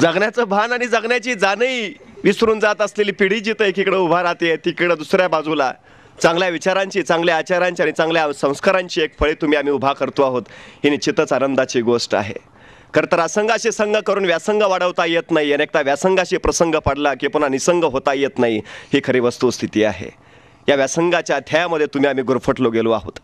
जगण्याचं भान आणि जगण्याची जाणही विसरून जात असलेली पिढी जिथं एकीकडे उभा राहते तिकडं दुसऱ्या बाजूला चांगल्या विचारांची चांगल्या आचारांची आणि चांगल्या संस्कारांची एक फळे तुम्ही आम्ही उभा करतो आहोत ही निश्चितच आनंदाची गोष्ट आहे खरं तर असंगाशी संघ करून व्यासंग वाढवता येत नाही अनेकदा व्यासंगाशी प्रसंग पडला की पुन्हा निसंग होता येत नाही ही खरी वस्तुस्थिती आहे या व्यासंगाच्या अध्यायामध्ये तुम्ही आम्ही गुरफटलो गेलो आहोत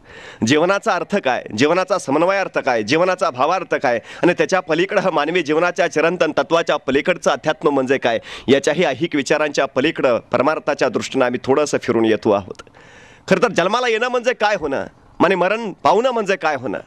जीवनाचा अर्थ काय जीवनाचा समन्वय अर्थ काय जीवनाचा भावार्थ काय आणि त्याच्या पलीकडं हा मानवी जीवनाच्या चिरंतन तत्वाच्या पलीकडचं अध्यात्म म्हणजे काय याच्याही ऐहिक विचारांच्या पलीकडं परमार्थाच्या दृष्टीनं आम्ही थोडंसं फिरून येतो आहोत खरं तर जन्माला येणं म्हणजे काय होणं आणि मरण पाहुणं म्हणजे काय होणं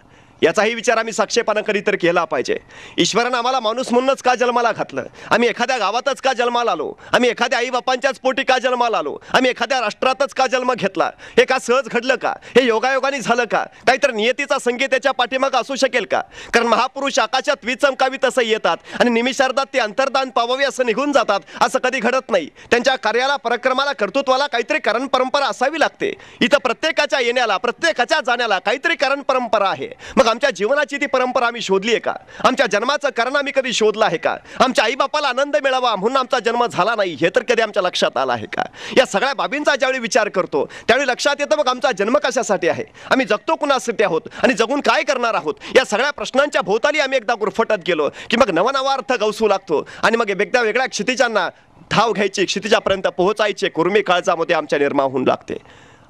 याचाही विचार आम्ही साक्षेपानं कधीतरी केला पाहिजे ईश्वरानं आम्हाला माणूस म्हणूनच का जन्माला घातलं आम्ही एखाद्या गावातच का जन्माला आलो आम्ही एखाद्या आईबापांच्याच पोटी का जन्माला आलो आम्ही एखाद्या राष्ट्रातच का जन्म घेतला हे का सहज घडलं का हे योगायोगाने झालं का काहीतरी नियतीचा संगीत त्याच्या पाठीमाग असू शकेल का कारण महापुरुष आकाशात वीज चमकावी तसं येतात आणि निमिषार्धात ते अंतर्दान पावावी असं निघून जातात असं कधी घडत नाही त्यांच्या कार्याला पराक्रमाला कर्तृत्वाला काहीतरी करण परंपरा असावी लागते इथं प्रत्येकाच्या येण्याला प्रत्येकाच्या जाण्याला काहीतरी करण परंपरा आहे मग मग आमच्या जीवनाची ती परंपरा आम्ही शोधली आहे का आमच्या जन्माचं कारण आम्ही कधी शोधलं आहे का आमच्या आई आईबापाला आनंद मिळावा म्हणून आमचा जन्म झाला नाही हे तर कधी आमच्या लक्षात आलं आहे का या सगळ्या बाबींचा ज्यावेळी विचार करतो त्यावेळी लक्षात येतं मग आमचा जन्म कशासाठी आहे आम्ही जगतो कुणासाठी आहोत आणि जगून काय करणार आहोत या सगळ्या प्रश्नांच्या भोवताली आम्ही एकदा गुरफटत गेलो की मग नवनवा अर्थ गवसू लागतो आणि मग एकदा वेगळ्या क्षितिजांना धाव घ्यायची क्षितिजापर्यंत पोहोचायचे कुर्मी काळजामध्ये आमच्या निर्माण होऊन लागते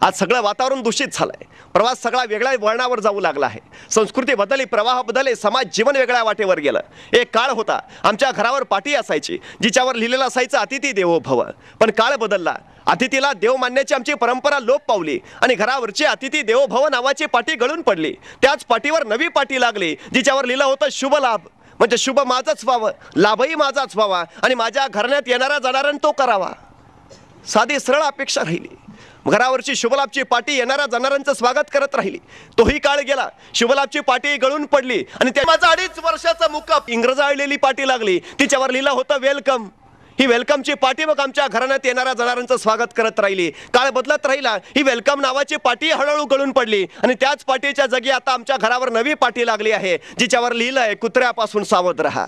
आज सगळं वातावरण दूषित झालं आहे प्रवास सगळा वेगळ्या वळणावर जाऊ लागला आहे संस्कृती बदलली प्रवाह बदलले समाज जीवन वेगळ्या वाटेवर गेलं एक काळ होता आमच्या घरावर पाटी असायची जिच्यावर लिहिलेलं असायचं अतिथी देवो भव पण काळ बदलला अतिथीला देव मानण्याची आमची परंपरा लोप पावली आणि घरावरची अतिथी देवोभव नावाची पाटी गळून पडली त्याच पाटीवर नवी पाटी लागली जिच्यावर लिहिलं होतं शुभ लाभ म्हणजे शुभ माझाच व्हावं लाभही माझाच व्हावा आणि माझ्या घरण्यात येणारा जाणारा तो करावा साधी सरळ अपेक्षा राहिली घरावरची शुभलाभची पाटी येणाऱ्या जाणाऱ्यांचं स्वागत करत राहिली तोही काळ गेला शुभलाभची पाटी गळून पडली आणि त्या माझा अडीच वर्षाचा मुकप इंग्रजाळलेली पाटी लागली तिच्यावर लिहिलं होतं वेलकम ही वेलकमची पाटी मग आमच्या घराण्यात येणाऱ्या जाणारांचं स्वागत करत राहिली काळ बदलत राहिला ही वेलकम नावाची पाटी हळूहळू गळून पडली आणि त्याच पाटीच्या जगी आता आमच्या घरावर नवी पाटी लागली आहे जिच्यावर लिहिलं आहे कुत्र्यापासून सावध राहा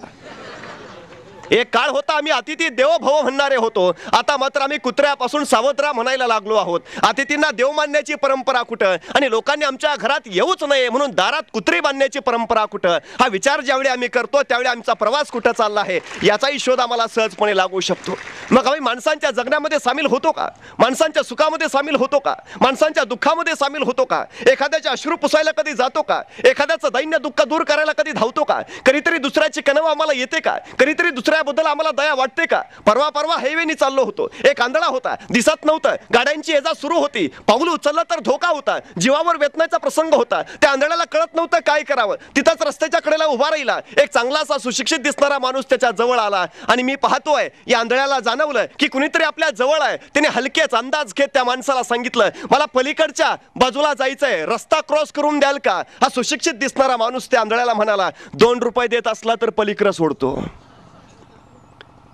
एक काळ होता आम्ही अतिथी देव भव म्हणणारे होतो आता मात्र आम्ही कुत्र्यापासून सावत्रा म्हणायला लागलो आहोत अतिथींना देव मानण्याची परंपरा कुठं आणि लोकांनी आमच्या घरात येऊच नये म्हणून दारात कुत्री बांधण्याची परंपरा कुठं हा विचार ज्यावेळी आम्ही करतो त्यावेळी आमचा प्रवास कुठं चालला आहे याचाही शोध आम्हाला सहजपणे लागू शकतो मग आम्ही माणसांच्या जगण्यामध्ये सामील होतो का माणसांच्या सुखामध्ये सामील होतो का माणसांच्या दुःखामध्ये सामील होतो का एखाद्याच्या अश्रू पुसायला कधी जातो का एखाद्याचं दैन्य दुःख दूर करायला कधी धावतो का कधीतरी दुसऱ्याची कनव आम्हाला येते का कधीतरी दुसऱ्या सगळ्याबद्दल आम्हाला दया वाटते का परवा परवा हायवेनी चाललो होतो एक आंधळा होता दिसत नव्हतं गाड्यांची येजा सुरू होती पाऊल उचललं तर धोका होता जीवावर वेतनाचा प्रसंग होता त्या आंधळ्याला कळत नव्हतं काय करावं तिथंच रस्त्याच्या कडेला उभा राहिला एक चांगला असा सुशिक्षित दिसणारा माणूस त्याच्या जवळ आला आणि मी पाहतोय या आंधळ्याला जाणवलं की कुणीतरी आपल्या जवळ आहे त्याने हलकेच अंदाज घेत त्या माणसाला सांगितलं मला पलीकडच्या बाजूला जायचंय रस्ता क्रॉस करून द्याल का हा सुशिक्षित दिसणारा माणूस त्या आंधळ्याला म्हणाला दोन रुपये देत असला तर पलीकडे सोडतो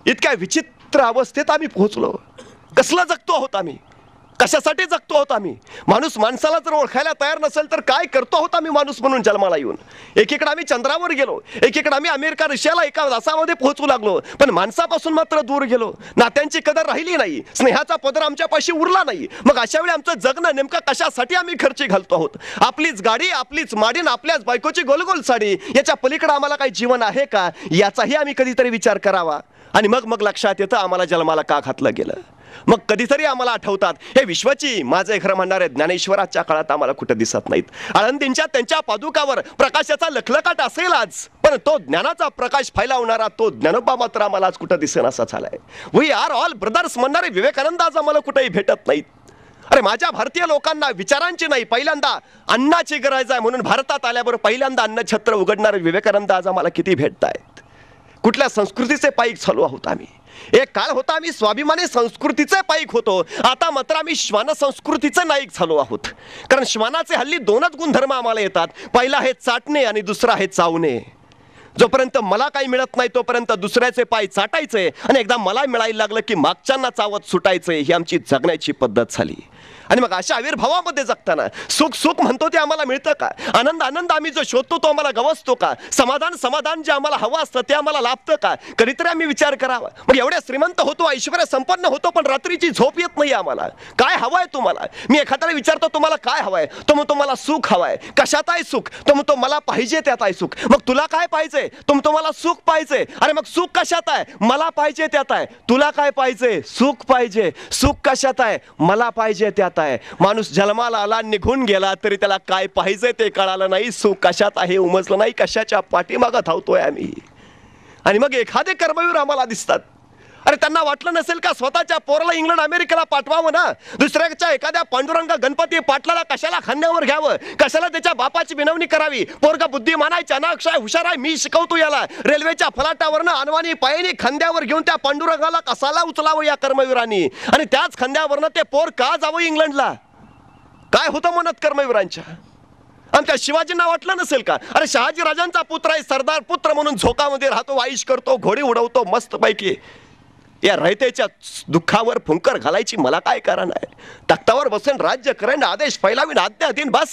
इतक्या विचित्र अवस्थेत आम्ही पोहोचलो कसला जगतो आहोत आम्ही कशासाठी जगतो आहोत आम्ही माणूस माणसाला जर ओळखायला तयार नसेल तर काय करतो आहोत आम्ही माणूस म्हणून जन्माला येऊन एकीकडे आम्ही चंद्रावर गेलो एकीकडे आम्ही अमेरिका रशियाला एका दासामध्ये पोहोचू लागलो पण माणसापासून मात्र दूर गेलो नात्यांची कदर राहिली नाही स्नेहाचा पदर आमच्यापाशी उरला नाही मग अशा वेळी आमचं जगणं नेमकं कशासाठी आम्ही खर्ची घालतो आहोत आपलीच गाडी आपलीच माडीन आपल्याच बायकोची गोलगोल साडी याच्या पलीकडे आम्हाला काही जीवन आहे का याचाही आम्ही कधीतरी विचार करावा आणि मग मग लक्षात येतं आम्हाला जन्माला का घातलं गेलं मग कधीतरी आम्हाला आठवतात हे विश्वची माझे खरं म्हणणारे ज्ञानेश्वराच्या काळात आम्हाला कुठं दिसत नाहीत आळंदींच्या त्यांच्या पादुकावर प्रकाशाचा लखलकाट असेल आज पण तो ज्ञानाचा प्रकाश फैलावणारा तो ज्ञानोबा मात्र आम्हाला आज कुठं दिसेन असा झालाय वी आर ऑल ब्रदर्स म्हणणारे विवेकानंद आज आम्हाला कुठेही भेटत नाहीत अरे माझ्या भारतीय लोकांना विचारांची नाही पहिल्यांदा अन्नाची गरज आहे म्हणून भारतात आल्यावर पहिल्यांदा अन्नछत्र उघडणारे विवेकानंद आज आम्हाला किती आहे कुठल्या संस्कृतीचे पायिक झालो आहोत आम्ही एक काळ होता आम्ही स्वाभिमानी संस्कृतीचे पायिक होतो आता मात्र आम्ही श्वान संस्कृतीचे नाईक झालो आहोत कारण श्वानाचे हल्ली दोनच गुणधर्म आम्हाला येतात पहिला आहे चाटणे आणि दुसरा आहे चावणे जोपर्यंत मला काही मिळत नाही तोपर्यंत दुसऱ्याचे पाय चाटायचे आणि एकदा मला मिळायला लागलं की मागच्यांना चावत सुटायचे ही आमची जगण्याची पद्धत झाली आणि मग अशा आविर्भावामध्ये जगताना सुख सुख म्हणतो ते आम्हाला मिळतं का आनंद आनंद आम्ही जो शोधतो तो आम्हाला गवसतो का समाधान समाधान जे आम्हाला हवं असतं ते आम्हाला लाभतं का कधीतरी आम्ही विचार करावा मग एवढ्या श्रीमंत होतो ऐश्वर्या संपन्न होतो पण रात्रीची झोप येत नाही आम्हाला काय आहे तुम्हाला मी एखाद्याला विचारतो तुम्हाला काय आहे तो मग तुम्हाला सुख हवाय कशात आहे सुख तो मग तो मला पाहिजे त्यात आहे सुख मग तुला काय पाहिजे तुम तुम्हाला सुख पाहिजे अरे मग सुख कशात आहे मला पाहिजे त्यात आहे तुला काय पाहिजे सुख पाहिजे सुख कशात आहे मला पाहिजे त्यात आहे आहे माणूस जन्माला आला निघून गेला तरी त्याला काय पाहिजे ते कळालं नाही सुख कशात आहे उमजलं नाही कशाच्या पाठीमागं धावतोय आम्ही आणि मग एखादे कर्मवीर आम्हाला दिसतात अरे त्यांना वाटलं नसेल का स्वतःच्या पोराला इंग्लंड अमेरिकेला पाठवावं ना दुसऱ्याच्या एखाद्या पांडुरंग गणपती पाटलाला कशाला खांद्यावर घ्यावं कशाला त्याच्या बापाची विनवणी करावी पोरगा बुद्धिमान आहे चनाक्ष आहे हुशार आहे मी शिकवतो याला रेल्वेच्या फलाटावरनं अनवानी पायनी खांद्यावर घेऊन त्या पांडुरंगाला कसाला उचलावं या कर्मवीरांनी आणि त्याच खांद्यावरनं ते पोर का जावं इंग्लंडला काय होतं म्हणत कर्मवीरांच्या आणि त्या शिवाजींना वाटलं नसेल का अरे शहाजी राजांचा पुत्र आहे सरदार पुत्र म्हणून झोकामध्ये राहतो आईश करतो घोडी उडवतो मस्त या रयतेच्या दुःखावर फुंकर घालायची मला काय कारण आहे तख्तावर बसून राज्य करेन आदेश फैलावीन आज्ञा दिन बस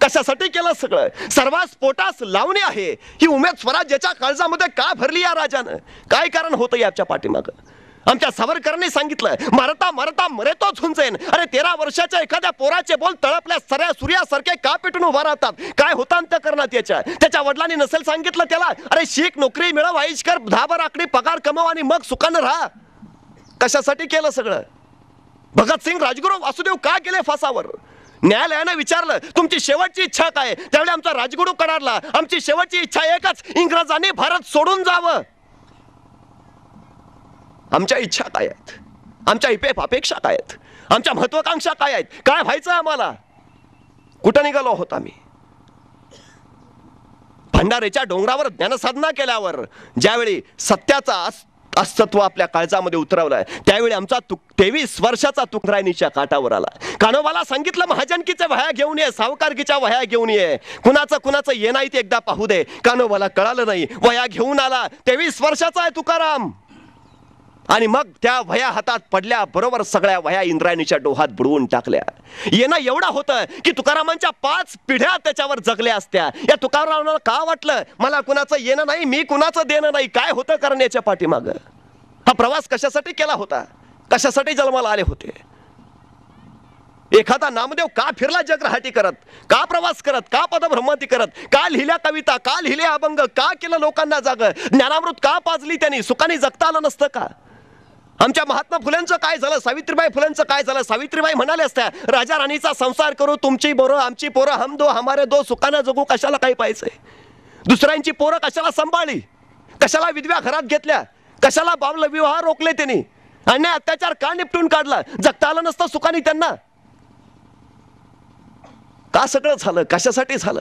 कशासाठी केलं सगळं सर्वांस पोटास लावणे आहे ही उमेद स्वराज्याच्या काळजामध्ये का भरली या राजानं काय कारण होतं याच्या पाठीमागं आमच्या सावरकरांनी सांगितलं मरता मरता मरेतोच झुंजेन अरे तेरा वर्षाच्या एखाद्या पोराचे बोल तळपल्या सऱ्या सूर्यासारखे का पेटून उभा राहतात काय होतांत करणार त्याच्या त्याच्या वडिलांनी नसेल सांगितलं त्याला अरे शीख नोकरी मिळव आईश कर धाबर आकडी पगार कमव आणि मग सुखानं राहा कशासाठी केलं सगळं भगतसिंग राजगुरू वासुदेव का केले फासावर न्यायालयानं विचारलं तुमची शेवटची इच्छा काय त्यावेळी आमचा राजगुरू करारला आमची शेवटची इच्छा एकच इंग्रजांनी भारत सोडून जावं आमच्या इच्छा काय आहेत आमच्या इपेप अपेक्षा काय आहेत आमच्या महत्वाकांक्षा काय आहेत काय व्हायचं आम्हाला कुठं निघालो आहोत आम्ही भंडारेच्या डोंगरावर ज्ञानसाधना केल्यावर ज्यावेळी सत्याचा अस्तित्व आपल्या काळजामध्ये उतरवलाय त्यावेळी आमचा तुक तेवीस वर्षाचा तुकरायणीच्या काटावर आला कानोबाला सांगितलं महाजनकीच्या वह्या घेऊन ये सावकारकीच्या वह्या घेऊन ये कुणाचं कुणाचं ये नाही ते एकदा पाहू दे कानोबाला कळालं नाही वह्या घेऊन आला तेवीस वर्षाचा आहे तुकाराम आणि मग त्या वया हातात पडल्या बरोबर सगळ्या वया इंद्रायणीच्या डोहात बुडवून टाकल्या येणं एवढा होतं की तुकारामांच्या पाच पिढ्या त्याच्यावर जगल्या असत्या या तुकारामाला का वाटलं मला कुणाचं येणं नाही मी कुणाचं देणं नाही काय होतं करण्याच्या पाठीमाग हा प्रवास कशासाठी केला होता कशासाठी जन्माला आले होते एखादा नामदेव का फिरला जग करत का प्रवास करत का पदभ्रमती करत का लिहिल्या कविता का लिहिले अभंग का केलं लोकांना जाग ज्ञानामृत का पाजली त्यांनी सुखाने जगता आलं नसतं का आमच्या महात्मा फुल्यांचं काय झालं सावित्रीबाई फुल्यांचं काय झालं सावित्रीबाई म्हणाले असत्या राजा राणीचा संसार करू तुमची बोरं आमची पोरं हम दो हमारे दो सुखानं जगू कशाला काही पाहिजे दुसऱ्यांची पोरं कशाला सांभाळली कशाला विधव्या घरात घेतल्या कशाला बावल विवाह रोखले त्यांनी आणि अत्याचार का निपटून काढला जगता आलं नसतं सुखानी त्यांना का सगळं झालं कशासाठी झालं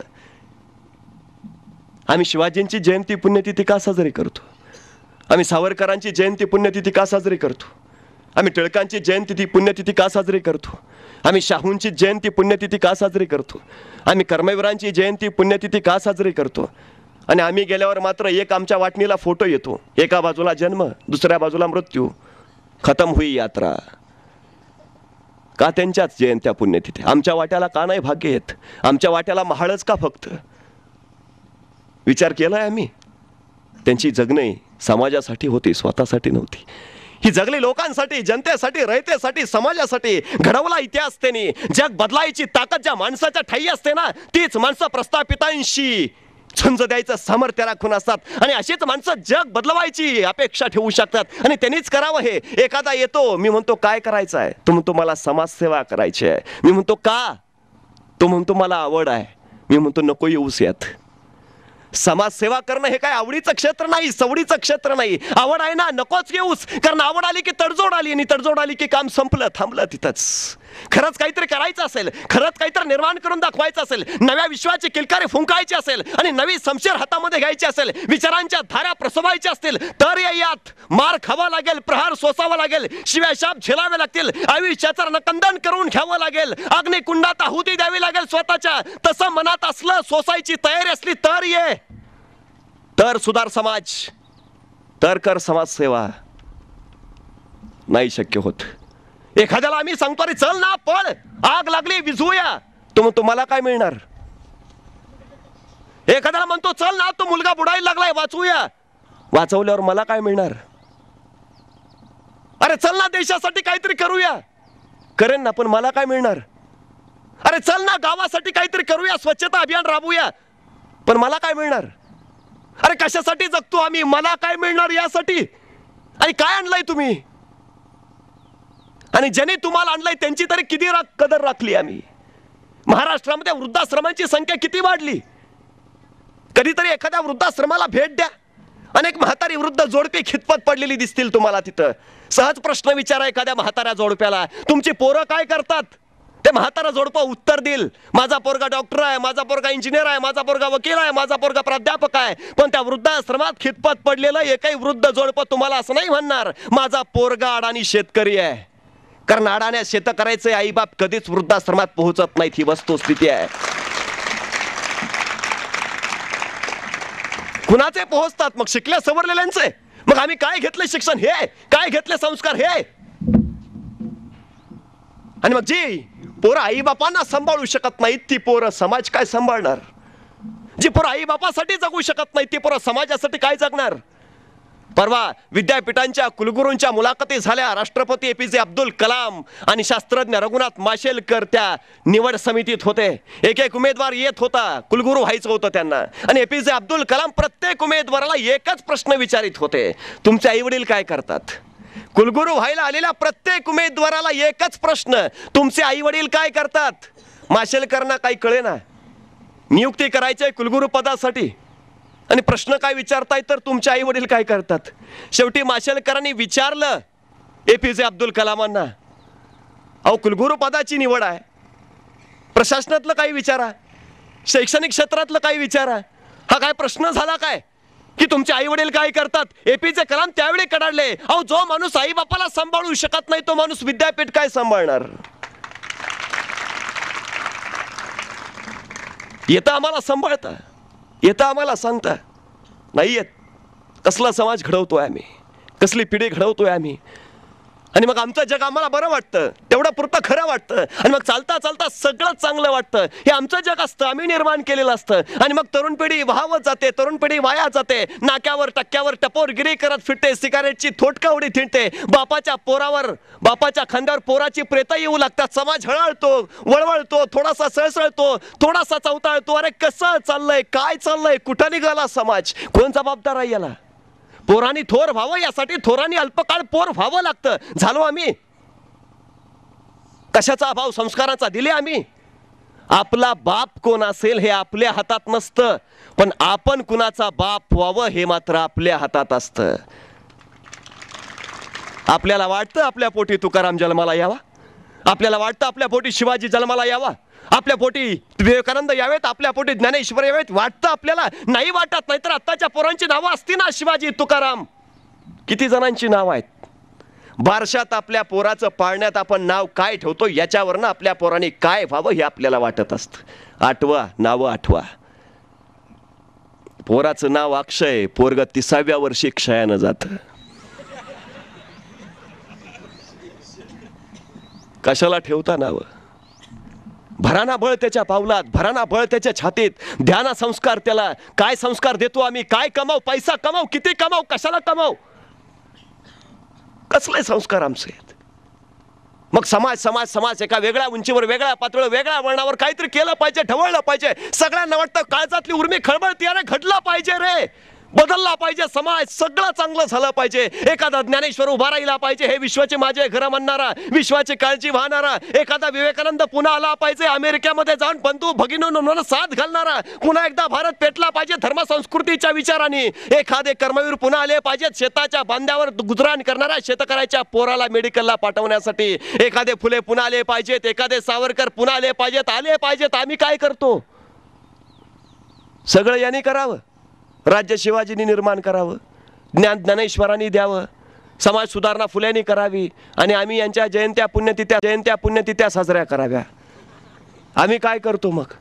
आम्ही शिवाजींची जयंती पुण्यतिथी का साजरी करतो आम्ही सावरकरांची जयंती पुण्यतिथी का साजरी करतो आम्ही टिळकांची जयंती पुण्यतिथी का साजरी करतो आम्ही शाहूंची जयंती पुण्यतिथी का साजरी करतो आम्ही कर्मवीरांची जयंती पुण्यतिथी का साजरी करतो आणि आम्ही गेल्यावर मात्र एक आमच्या वाटणीला फोटो येतो एका बाजूला जन्म दुसऱ्या बाजूला मृत्यू खतम हुई यात्रा का त्यांच्याच जयंत्या पुण्यतिथी आमच्या वाट्याला का नाही भाग्य येत आमच्या वाट्याला महाळच का फक्त विचार केलाय आम्ही त्यांची जगणे समाजासाठी होती स्वतःसाठी नव्हती ही जगली लोकांसाठी जनतेसाठी रयतेसाठी समाजासाठी घडवला इतिहास त्यांनी जग बदलायची ताकद ज्या माणसाच्या ठाई असते ना तीच माणसं प्रस्थापितांशी झुंज द्यायचं सामर्थ्य राखून असतात आणि अशीच माणसं जग बदलवायची अपेक्षा ठेवू शकतात आणि त्यांनीच करावं हे एखादा येतो मी म्हणतो काय करायचं आहे तो म्हणतो मला समाजसेवा करायची आहे मी म्हणतो का तो म्हणतो मला आवड आहे मी म्हणतो नको येऊस यात समाजसेवा करणं हे काय आवडीचं क्षेत्र नाही सवडीचं क्षेत्र नाही आवड आहे ना नकोच घेऊस कारण आवड आली की तडजोड आली आणि तडजोड आली की काम संपलं थांबलं तिथंच खरंच काहीतरी करायचं असेल खरंच काहीतरी निर्माण करून दाखवायचं असेल नव्या विश्वाची किलकारी फुंकायची असेल आणि नवी समशेर हातामध्ये घ्यायची असेल विचारांच्या धारा प्रसवायच्या असतील तर यात मार खावा लागेल प्रहार सोसावा लागेल शिव्या शाप झेलावे लागतील आयुष्याचं नकंदन करून घ्यावं लागेल अग्निकुंडात आहुती द्यावी लागेल स्वतःच्या तसं मनात असलं सोसायची तयारी असली तर ये तर सुधार समाज तर कर समाजसेवा नाही शक्य होत एखाद्याला आम्ही सांगतो अरे चल ना पण आग लागली विझूया तो तुम्हाला काय मिळणार एखाद्याला म्हणतो चल ना तो मुलगा बुडायला लागलाय वाचवूया वाचवल्यावर मला काय मिळणार अरे चल ना देशासाठी काहीतरी करूया करेन ना पण मला काय मिळणार अरे चल ना गावासाठी काहीतरी करूया स्वच्छता अभियान राबूया पण मला काय मिळणार अरे कशासाठी जगतो आम्ही मला काय मिळणार यासाठी आणि काय आणलंय तुम्ही आणि ज्याने तुम्हाला आणलंय त्यांची तरी किती कदर राखली आम्ही महाराष्ट्रामध्ये वृद्धाश्रमांची संख्या किती वाढली कधीतरी एखाद्या वृद्धाश्रमाला भेट द्या अनेक म्हातारी वृद्ध जोडपी खितपत पडलेली दिसतील तुम्हाला तिथं सहज प्रश्न विचारा एखाद्या म्हाताऱ्या जोडप्याला तुमची पोरं काय करतात ते म्हातारा जोडपा उत्तर देईल माझा पोरगा डॉक्टर आहे माझा पोरगा इंजिनियर आहे माझा पोरगा वकील आहे माझा पोरगा प्राध्यापक आहे पण त्या वृद्धाश्रमात खितपत पडलेलं एकही वृद्ध जोडपं तुम्हाला असं नाही म्हणणार माझा पोरगा अडाणी शेतकरी आहे कारण आडाण्या शेत करायचं आईबाप कधीच वृद्धाश्रमात पोहोचत नाहीत ही वस्तुस्थिती आहे कुणाचे पोहोचतात मग शिकल्या सवरलेल्यांचे मग आम्ही काय घेतले शिक्षण हे काय घेतले संस्कार हे आणि मग जी पोरं आईबापांना सांभाळू शकत नाहीत ती पोरं समाज काय सांभाळणार जी पोरं आईबापासाठी जगू शकत नाही ती पोरं समाजासाठी काय जगणार परवा विद्यापीठांच्या कुलगुरूंच्या मुलाखती झाल्या राष्ट्रपती ए पी जे अब्दुल कलाम आणि शास्त्रज्ञ रघुनाथ माशेलकर त्या निवड समितीत होते एक एक उमेदवार येत होता कुलगुरू व्हायचं होतं त्यांना आणि ए पी जे अब्दुल कलाम प्रत्येक उमेदवाराला एकच प्रश्न विचारित होते तुमचे आई वडील काय करतात कुलगुरू व्हायला आलेल्या प्रत्येक उमेदवाराला एकच प्रश्न तुमचे आई वडील काय करतात माशेलकरना काही कळेना नियुक्ती करायची कुलगुरू पदासाठी आणि प्रश्न काय विचारताय तर तुमचे आई वडील काय करतात शेवटी माशेलकरांनी विचारलं ए पी जे अब्दुल कलामांना अहो कुलगुरू पदाची निवड आहे प्रशासनातलं काही विचारा शैक्षणिक क्षेत्रातलं काही विचारा हा काय प्रश्न झाला काय की तुमचे आई वडील काय करतात जे कलाम त्यावेळी कडाडले अहो जो माणूस आई बापाला सांभाळू शकत नाही तो माणूस विद्यापीठ काय सांभाळणार येतं आम्हाला सांभाळता येता आम्हाला सांगता नाही येत कसला समाज घडवतोय आम्ही कसली पिढी घडवतोय आम्ही आणि मग आमचं जग आम्हाला बरं वाटतं तेवढं पुरतं खरं वाटतं आणि मग चालता चालता सगळं चांगलं वाटतं हे आमचं जग असतं आम्ही निर्माण केलेलं असतं आणि मग तरुण पिढी व्हावं जाते तरुण पिढी वाया जाते नाक्यावर टक्क्यावर गिरी करत फिरते सिगारेटची थोटकावडी उडी थिंडते बापाच्या पोरावर बापाच्या खांद्यावर पोराची प्रेता येऊ लागतात समाज हळाळतो वळवळतो थोडासा सळसळतो थोडासा चवताळतो अरे कसं चाललंय काय चाललंय कुठं निघाला समाज कोण जबाबदार आहे याला पोरांनी थोर व्हावं यासाठी थोरांनी अल्पकाळ पोर व्हावं लागतं झालो आम्ही कशाचा अभाव संस्काराचा दिले आम्ही आपला बाप कोण असेल हे आपल्या हातात नसतं पण आपण कुणाचा बाप व्हावं हे मात्र आपल्या हातात असतं आपल्याला वाटतं आपल्या पोटी तुकाराम जन्माला यावा आपल्याला वाटतं आपल्या पोटी शिवाजी जन्माला यावा आपल्या पोटी विवेकानंद यावेत आपल्या पोटी ज्ञानेश्वर यावेत वाटतं आपल्याला नाही वाटत नाहीतर आत्ताच्या पोरांची नावं असती ना शिवाजी तुकाराम किती जणांची नावं आहेत बारशात आपल्या पोराचं पाळण्यात आपण नाव काय ठेवतो याच्यावरनं आपल्या पोराने काय व्हावं हे आपल्याला वाटत असतं आठवा नावं आठवा पोराचं नाव अक्षय पोरग तिसाव्या वर्षी क्षयानं जातं कशाला ठेवता नाव भराना बळ त्याच्या पावलात भराना बळ त्याच्या छातीत ध्याना संस्कार त्याला काय संस्कार देतो आम्ही काय कमाव पैसा कमाव किती कमाव कशाला कमाव कसले संस्कार आमचे आहेत मग समाज समाज समाज एका वेगळ्या उंचीवर वेगळ्या पातळीवर वेगळ्या वळणावर काहीतरी केलं पाहिजे ढवळलं पाहिजे सगळ्यांना वाटतं काळजातली उर्मी खळबळ तिने घडलं पाहिजे रे बदलला पाहिजे समाज सगळं चांगलं झालं पाहिजे एखादा ज्ञानेश्वर उभा राहिला पाहिजे हे विश्वाचे माझे घर म्हणणारा विश्वाची काळजी वाहणारा एखादा विवेकानंद पुन्हा आला पाहिजे अमेरिकेमध्ये जाऊन बंधू भगिनी साथ घालणारा पुन्हा एकदा भारत पेटला पाहिजे धर्म संस्कृतीच्या विचाराने एखादे कर्मवीर पुन्हा आले पाहिजेत शेताच्या बांध्यावर गुजराण करणारा शेतकऱ्याच्या पोराला मेडिकलला पाठवण्यासाठी एखादे फुले पुन्हा आले पाहिजेत एखादे सावरकर पुन्हा आले पाहिजेत आले पाहिजेत आम्ही काय करतो सगळं यांनी करावं राज्य शिवाजींनी निर्माण करावं ज्ञान ज्ञानेश्वरांनी द्यावं समाज सुधारणा फुल्यांनी करावी आणि आम्ही यांच्या जयंत्या पुण्यतिथ्या जयंत्या पुण्यतिथ्या साजऱ्या कराव्या आम्ही काय करतो मग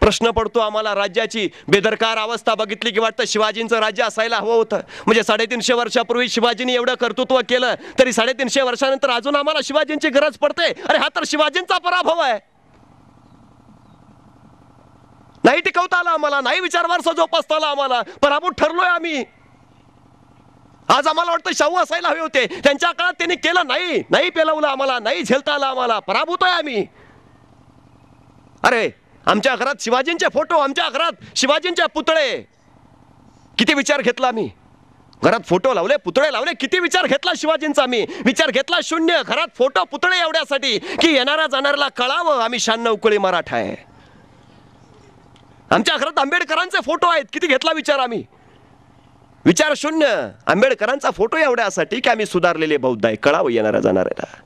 प्रश्न पडतो आम्हाला राज्याची बेदरकार अवस्था बघितली की वाटतं शिवाजींचं राज्य असायला हवं होतं म्हणजे साडेतीनशे वर्षापूर्वी शिवाजींनी एवढं कर्तृत्व केलं तरी साडेतीनशे वर्षानंतर अजून आम्हाला शिवाजींची गरज पडते अरे हा तर शिवाजींचा पराभव आहे नाही टिकवता आला आम्हाला नाही विचार वारसा जोपासता आला आम्हाला पराभूत ठरलोय आम्ही आज आम्हाला वाटतं शाहू असायला हवे होते त्यांच्या काळात त्यांनी केलं नाही नाही पेलवलं आम्हाला नाही झेलता आलं आम्हाला पराभूत आहे आम्ही अरे आमच्या घरात शिवाजींचे फोटो आमच्या घरात शिवाजींचे पुतळे किती विचार घेतला मी घरात फोटो लावले पुतळे लावले किती विचार घेतला शिवाजींचा आम्ही विचार घेतला शून्य घरात फोटो पुतळे एवढ्यासाठी की येणाऱ्या जाणाऱ्याला कळावं आम्ही शहाण्णव कुळी मराठा आहे आमच्या घरात आंबेडकरांचे फोटो आहेत किती घेतला विचार आम्ही विचार शून्य आंबेडकरांचा फोटो एवढ्यासाठी की आम्ही सुधारलेले बौद्ध आहे कळावं येणाऱ्या जाणाऱ्याला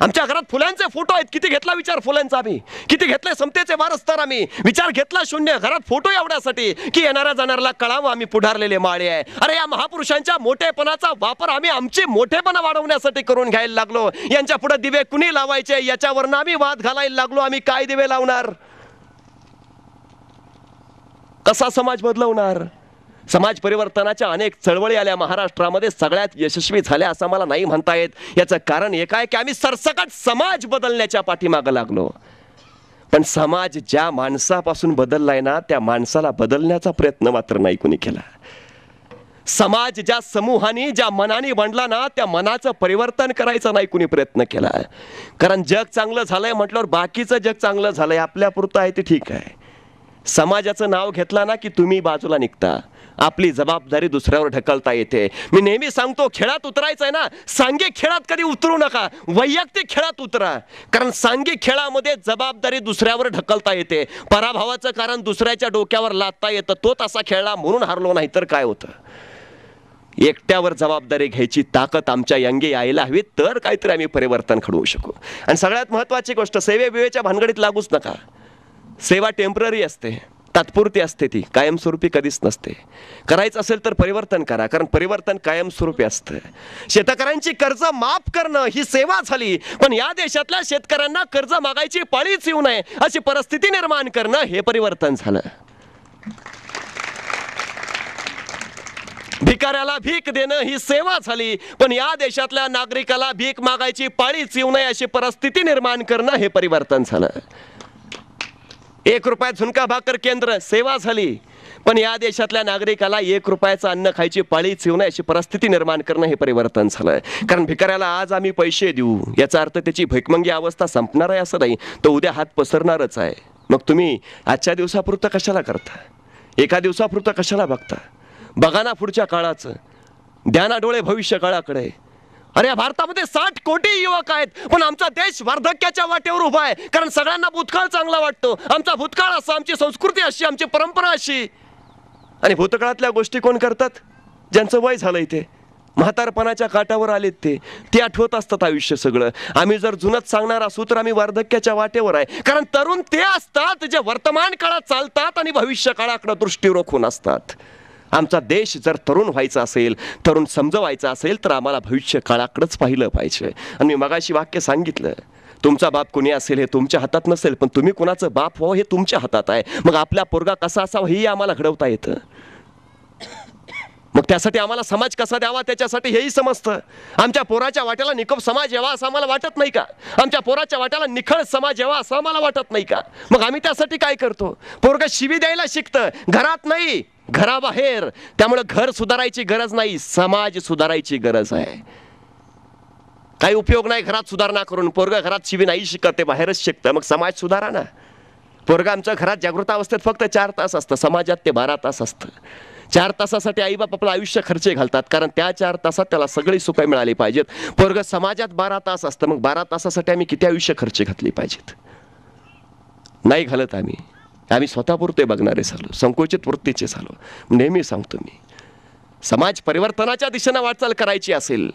आमच्या घरात फुलांचे फोटो आहेत किती घेतला विचार फुलांचा आम्ही किती घेतले समतेचे तर आम्ही विचार घेतला शून्य घरात फोटो एवढ्यासाठी की येणाऱ्या जाणाऱ्याला कळावं आम्ही पुढारलेले माळे आहे अरे या महापुरुषांच्या मोठेपणाचा वापर आम्ही आमचे मोठेपणा वाढवण्यासाठी करून घ्यायला लागलो यांच्या पुढे दिवे कुणी लावायचे याच्यावरनं आम्ही वाद घालायला लागलो आम्ही काय दिवे लावणार कसा समाज बदलवणार समाज परिवर्तनाच्या अनेक चळवळी आल्या महाराष्ट्रामध्ये सगळ्यात यशस्वी झाल्या असं मला नाही म्हणता येत याचं कारण एक आहे की आम्ही सरसकट समाज बदलण्याच्या पाठीमागं लागलो पण समाज ज्या माणसापासून बदललाय ना त्या माणसाला बदलण्याचा प्रयत्न मात्र नाही कोणी केला समाज ज्या समूहाने ज्या मनाने बनला ना त्या मनाचं परिवर्तन करायचं नाही कुणी प्रयत्न केला कारण जग चांगलं झालंय म्हटल्यावर बाकीचं जग चांगलं झालंय आपल्यापुरतं आहे ते ठीक आहे समाजाचं नाव घेतला ना की तुम्ही बाजूला निघता आपली जबाबदारी दुसऱ्यावर ढकलता येते मी नेहमी सांगतो खेळात उतरायचं आहे ना सांगे खेळात कधी उतरू नका वैयक्तिक खेळात उतरा कारण सांगे खेळामध्ये जबाबदारी दुसऱ्यावर ढकलता येते पराभवाचं कारण दुसऱ्याच्या डोक्यावर लादता येतं तो तसा खेळला म्हणून हारलो नाही तर काय होतं एकट्यावर जबाबदारी घ्यायची ताकद आमच्या यंगे यायला हवी तर काहीतरी आम्ही परिवर्तन घडवू शकू आणि सगळ्यात महत्वाची गोष्ट सेवे भानगडीत लागूच नका सेवा टेम्पररी असते तात्पुरती असते ती कायमस्वरूपी कधीच नसते करायचं असेल तर परिवर्तन करा कारण परिवर्तन कायमस्वरूपी असतं शेतकऱ्यांची कर्ज माफ करणं ही सेवा झाली पण या देशातल्या शेतकऱ्यांना कर्ज मागायची पाळीच येऊ नये अशी परिस्थिती निर्माण करणं हे परिवर्तन झालं भिकाऱ्याला भीक देणं ही सेवा झाली पण या देशातल्या नागरिकाला भीक मागायची पाळीच येऊ नये अशी परिस्थिती निर्माण करणं हे परिवर्तन झालं एक रुपया झुणका भाकर केंद्र सेवा झाली पण या देशातल्या नागरिकाला एक रुपयाचं अन्न खायची पाळीच येऊ नये अशी परिस्थिती निर्माण करणं हे परिवर्तन झालंय कारण भिकाऱ्याला आज आम्ही पैसे देऊ याचा अर्थ त्याची भैकमंगी अवस्था संपणार आहे असं नाही तर उद्या हात पसरणारच आहे मग तुम्ही आजच्या दिवसापुरतं कशाला करता एका दिवसापुरतं कशाला बघता बघा ना पुढच्या काळाचं ध्याना डोळे भविष्य काळाकडे अरे भारतामध्ये साठ कोटी युवक आहेत पण आमचा देश वार्धक्याच्या वाटेवर उभा आहे कारण सगळ्यांना भूतकाळ चांगला वाटतो आमचा भूतकाळ असा आमची संस्कृती अशी आमची परंपरा अशी आणि भूतकाळातल्या गोष्टी कोण करतात ज्यांचं वय झालं इथे म्हातारपणाच्या काटावर आलेत ते ते आठवत असतात आयुष्य सगळं आम्ही जर जुनंच सांगणार असू तर आम्ही वार्धक्याच्या वाटेवर आहे कारण तरुण ते असतात जे वर्तमान काळात चालतात आणि भविष्य काळाकडं दृष्टी रोखून असतात आमचा देश जर तरुण व्हायचा असेल तरुण समजवायचा असेल तर आम्हाला भविष्य काळाकडंच पाहिलं पाहिजे आणि मी मगाशी वाक्य सांगितलं तुमचा बाप कुणी असेल हे तुमच्या हातात नसेल पण तुम्ही कुणाचं बाप व्हावं हे तुमच्या हातात आहे मग आपला पोरगा कसा असावा हेही आम्हाला घडवता येतं मग त्यासाठी आम्हाला समाज कसा द्यावा त्याच्यासाठी हेही समजतं आमच्या पोराच्या वाट्याला निकोप समाज यावा असं आम्हाला वाटत नाही का आमच्या पोराच्या वाट्याला निखळ समाज यावा असं आम्हाला वाटत नाही का मग आम्ही त्यासाठी काय करतो पोरगा शिवी द्यायला शिकतं घरात नाही घराबाहेर त्यामुळे घर सुधारायची गरज नाही समाज सुधारायची गरज आहे काही उपयोग नाही घरात सुधारणा करून पोरग घरात शिवी नाही शिकत बाहेरच शिकतं मग समाज सुधारा ना पोरग आमच्या घरात जागृत अवस्थेत फक्त चार तास असतं समाजात ते बारा तास असतं चार तासासाठी आईबाप आपलं आयुष्य खर्चे घालतात कारण त्या चार तासात त्याला सगळी सुखं मिळाली पाहिजेत पोरग समाजात बारा तास असतं मग बारा तासासाठी आम्ही किती आयुष्य खर्च घातली पाहिजेत नाही घालत आम्ही आम्ही स्वतःपुरते बघणारे झालो संकोचित वृत्तीचे झालो नेहमी सांगतो मी समाज परिवर्तनाच्या दिशेनं वाटचाल करायची असेल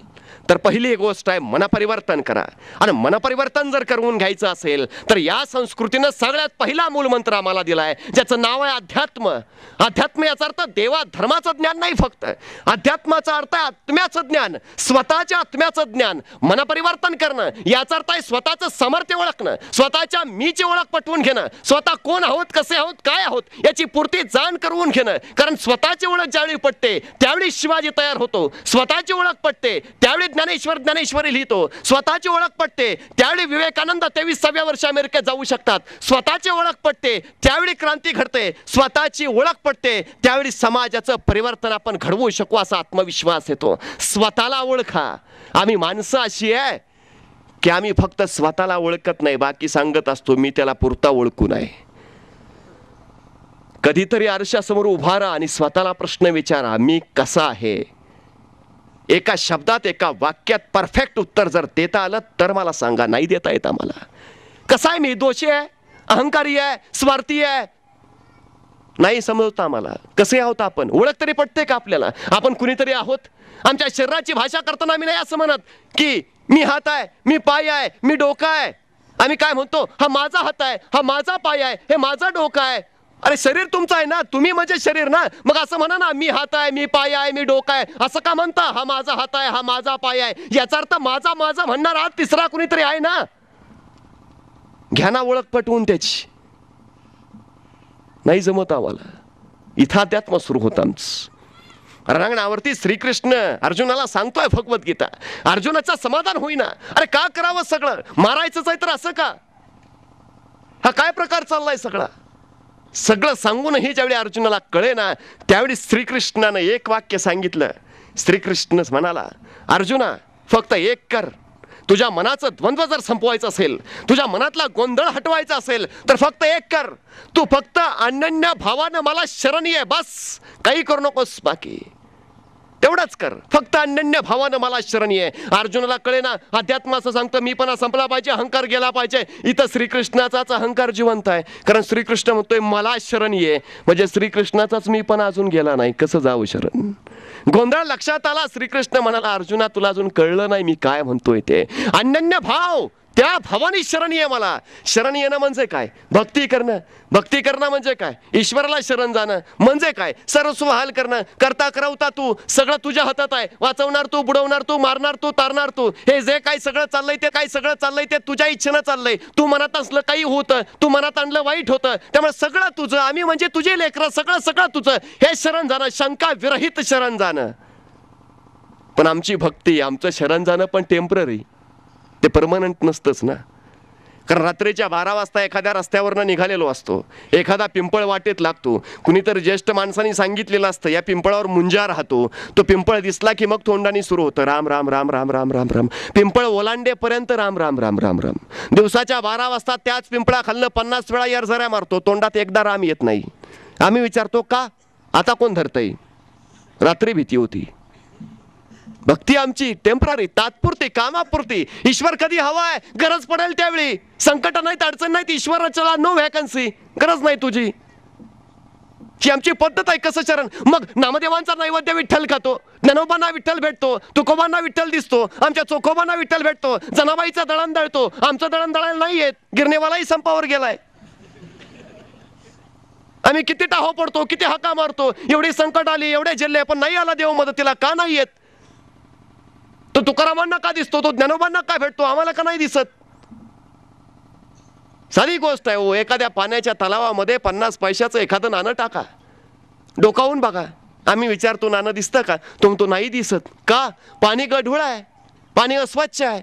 तर पहिली गोष्ट आहे मनपरिवर्तन करा आणि मनपरिवर्तन जर करून घ्यायचं असेल तर या संस्कृतीनं सगळ्यात पहिला मूलमंत्र आम्हाला दिला आहे ज्याचं नाव आहे अध्यात्म अध्यात्म याचा अर्थ देवा धर्माचं ज्ञान नाही फक्त अध्यात्माचा अर्थ आहे आत्म्याचं ज्ञान स्वतःच्या आत्म्याचं ज्ञान मनपरिवर्तन करणं याचा अर्थ आहे स्वतःचं समर्थ्य ओळखणं स्वतःच्या मीची ओळख पटवून घेणं स्वतः कोण आहोत कसे आहोत काय आहोत याची पूर्ती जाण करून घेणं कारण स्वतःची ओळख ज्यावेळी पटते त्यावेळी शिवाजी तयार होतो स्वतःची ओळख पटते त्यावेळी त्यावेळी ज्ञानेश्वर ज्ञानेश्वरी लिहितो स्वतःची ओळख पटते त्यावेळी विवेकानंद तेवीसाव्या वर्षी अमेरिकेत जाऊ शकतात स्वतःची ओळख पटते त्यावेळी क्रांती घडते स्वतःची ओळख पटते त्यावेळी समाजाचं परिवर्तन आपण घडवू शकू असा आत्मविश्वास येतो स्वतःला ओळखा आम्ही माणसं अशी आहे की आम्ही फक्त स्वतःला ओळखत नाही बाकी सांगत असतो मी त्याला पुरता ओळखू नाही कधीतरी आरशासमोर उभा राहा आणि स्वतःला प्रश्न विचारा मी कसा आहे एका शब्दात एका वाक्यात परफेक्ट उत्तर जर देता आलं तर मला सांगा नाही देता येत आम्हाला कसा आहे मी दोषी आहे अहंकारी आहे स्वार्थी आहे नाही समजता आम्हाला कसे आहोत आपण ओळख तरी पडते का आपल्याला आपण कुणीतरी आहोत आमच्या शरीराची भाषा करताना आम्ही नाही असं म्हणत की मी हात आहे मी पाय आहे मी डोका आहे आम्ही काय म्हणतो हा माझा हात आहे हा माझा पाय आहे हे माझा डोका आहे अरे शरीर तुमचं आहे ना तुम्ही म्हणजे शरीर ना मग असं म्हणा ना मी हात आहे मी पाय आहे मी डोका आहे असं का म्हणता हा माझा हात आहे हा माझा पाय आहे याचा अर्थ माझा माझा म्हणणार आज तिसरा कुणीतरी आहे ना घ्या ना ओळख पटवून त्याची नाही जमत आम्हाला अध्यात्म सुरू होत आमचं श्रीकृष्ण अर्जुनाला सांगतोय भगवद्गीता अर्जुनाचा समाधान होईना अरे का करावं सगळं मारायचंच आहे तर असं का हा काय प्रकार चाललाय सगळा सगळं सांगूनही ज्यावेळी अर्जुनाला कळे ना त्यावेळी श्रीकृष्णानं एक वाक्य सांगितलं श्रीकृष्णच म्हणाला अर्जुना फक्त एक कर तुझ्या मनाचं द्वंद्व जर संपवायचं असेल तुझ्या मनातला गोंधळ हटवायचा असेल तर फक्त एक कर तू फक्त अनन्य भावानं मला शरण ये बस काही करू नकोस बाकी तेवढंच कर फक्त अनन्य भावानं मला शरणी आहे अर्जुनाला कळे ना अध्यात्मा असं सांगतं मी पण संपला पाहिजे अहंकार गेला पाहिजे इथं श्रीकृष्णाचाच अहंकार जिवंत आहे कारण श्रीकृष्ण म्हणतोय मला शरण ये म्हणजे श्रीकृष्णाचाच मी पण अजून गेला नाही कसं जाऊ शरण गोंधळ लक्षात आला श्रीकृष्ण म्हणाला अर्जुना तुला अजून कळलं नाही मी काय म्हणतोय ते अनन्य भाव त्या भवानी शरण ये मला शरण येणं म्हणजे काय भक्ती करणं भक्ती करणं म्हणजे काय ईश्वराला शरण जाणं म्हणजे काय सर्वस्व हाल करणं करता करवता तू सगळं तुझ्या हातात आहे वाचवणार तू बुडवणार तू मारणार तू तारणार तू हे जे काय सगळं चाललंय ते काय सगळं चाललंय ते तुझ्या इच्छेनं चाललंय तू मनात असलं काही होतं तू मनात आणलं वाईट होतं त्यामुळे सगळं तुझं आम्ही म्हणजे तुझे लेकरं सगळं सगळं तुझं हे शरण जाणं शंका विरहित शरण जाणं पण आमची भक्ती आमचं शरण जाणं पण टेम्पररी ते परमनंट नसतंच ना कारण रात्रीच्या बारा वाजता एखाद्या रस्त्यावरनं निघालेलो असतो एखादा पिंपळ वाटेत लागतो कुणीतर ज्येष्ठ माणसांनी सांगितलेलं असतं या पिंपळावर मुंजा राहतो तो पिंपळ दिसला की मग तोंडाने सुरू होतं राम राम राम राम राम राम राम पिंपळ ओलांडेपर्यंत राम राम राम राम राम दिवसाच्या बारा वाजता त्याच पिंपळा खाल्लं पन्नास वेळा यार जरा मारतो तोंडात एकदा राम येत नाही आम्ही विचारतो का आता कोण धरतंय रात्री भीती होती भक्ती आमची टेम्पररी तात्पुरती कामापुरती ईश्वर कधी हवाय गरज पडेल त्यावेळी संकट नाहीत अडचण नाहीत ईश्वराच्या नो व्हॅकन्सी गरज नाही तुझी की आमची पद्धत आहे कसं चरण मग नामदेवांचा नैवेद्य विठ्ठल खातो ज्ञानोबांना विठ्ठल भेटतो तुकोबांना विठ्ठल दिसतो आमच्या चोखोबांना विठ्ठल भेटतो जनाबाईचा दळण दळतो आमचं दळण दळायला नाही येत गिरणेवालाही संपावर गेलाय आम्ही किती टाहो पडतो किती हाका मारतो एवढी संकट आली एवढे जिल्हे पण नाही आला देव मदतीला का नाही येत तो तुकारामांना का दिसतो तो ज्ञानोबांना का भेटतो आम्हाला का नाही दिसत साधी गोष्ट आहे हो एखाद्या पाण्याच्या तलावामध्ये पन्नास पैशाचं एखादं नाणं टाका डोकावून बघा आम्ही विचारतो नाणं दिसतं का तुम तो नाही दिसत का पाणी गढूळ आहे पाणी अस्वच्छ आहे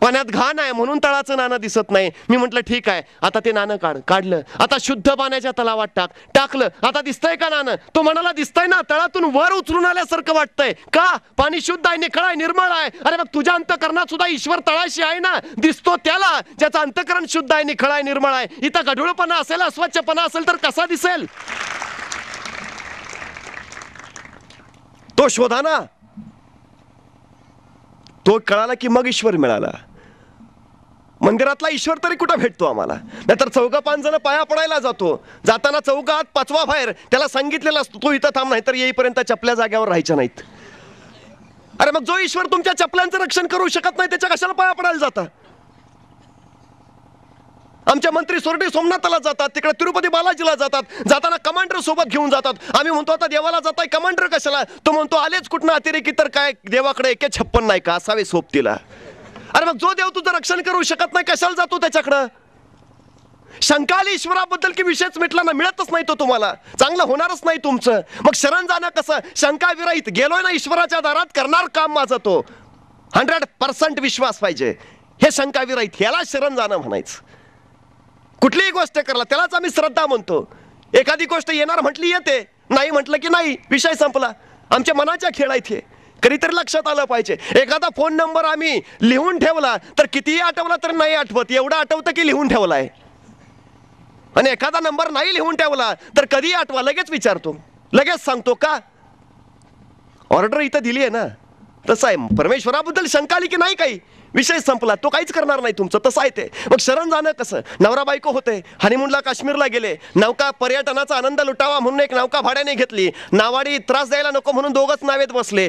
पाण्यात घाण आहे म्हणून तळाचं नाणं दिसत नाही मी म्हटलं ठीक आहे आता ते नाणं काढ काढलं आता शुद्ध पाण्याच्या तलावात टाक टाकलं आता दिसतंय का नाणं तो म्हणाला दिसतंय ना तळातून वर उचलून आल्यासारखं वाटतंय का पाणी शुद्ध आहे निखळ आहे निर्मळ आहे अरे मग तुझ्या अंतकरणात सुद्धा ईश्वर तळाशी आहे ना दिसतो त्याला ज्याचं अंतकरण शुद्ध आहे निखळ आहे निर्मळ आहे इथं गढूळपणा असेल अस्वच्छपणा असेल तर कसा दिसेल तो शोधा ना तो कळाला की मग ईश्वर मिळाला मंदिरातला ईश्वर तरी कुठं भेटतो आम्हाला नाहीतर चौघा पाच जण पाया पडायला जातो जाताना आत पाचवा बाहेर त्याला सांगितलेला असतो तो इथं थांब नाही तर येईपर्यंत चपल्या जाग्यावर राहायच्या नाहीत अरे मग जो ईश्वर तुमच्या चपल्यांचं रक्षण करू शकत नाही त्याच्या कशाला पाया पडायला जाता आमच्या मंत्री सोरटे सोमनाथला जातात तिकडे तिरुपती बालाजीला जातात जाताना कमांडर सोबत घेऊन जातात आम्ही म्हणतो आता देवाला जाताय कमांडर कशाला तो म्हणतो आलेच कुठनं अतिरेकी तर काय देवाकडे एके छप्पन नाही का असावे सोबतीला अरे मग जो देव तुझं रक्षण करू शकत नाही कशाला जातो त्याच्याकडं शंका ईश्वराबद्दल की विषयच मिटला ना मिळतच नाही तो तुम्हाला चांगलं होणारच नाही तुमचं मग शरण जाणं कसं शंका गेलोय ना ईश्वराच्या दारात करणार काम माझा तो हंड्रेड पर्सेंट विश्वास पाहिजे हे शंका विरहित याला शरण जाणं म्हणायचं कुठलीही गोष्ट करला त्यालाच आम्ही श्रद्धा म्हणतो एखादी गोष्ट येणार म्हटली येते नाही म्हटलं की नाही विषय संपला आमच्या मनाच्या खेळ आहेत हे कधीतरी लक्षात आलं पाहिजे एखादा फोन नंबर आम्ही लिहून ठेवला तर कितीही आठवला तर नाही आठवत एवढं आठवतं की लिहून ठेवलाय आणि एखादा नंबर नाही लिहून ठेवला तर कधी आठवा लगेच विचारतो लगेच सांगतो का ऑर्डर इथं दिली आहे ना तसं आहे परमेश्वराबद्दल शंका आली की नाही काही विषय संपला तो काहीच करणार नाही तुमचं तसं आहे ते मग शरण जाणं कसं नवरा बायको होते हनीमूनला काश्मीरला गेले नौका पर्यटनाचा आनंद लुटावा म्हणून एक नौका भाड्याने घेतली नावाडी त्रास द्यायला नको म्हणून दोघंच नावेत बसले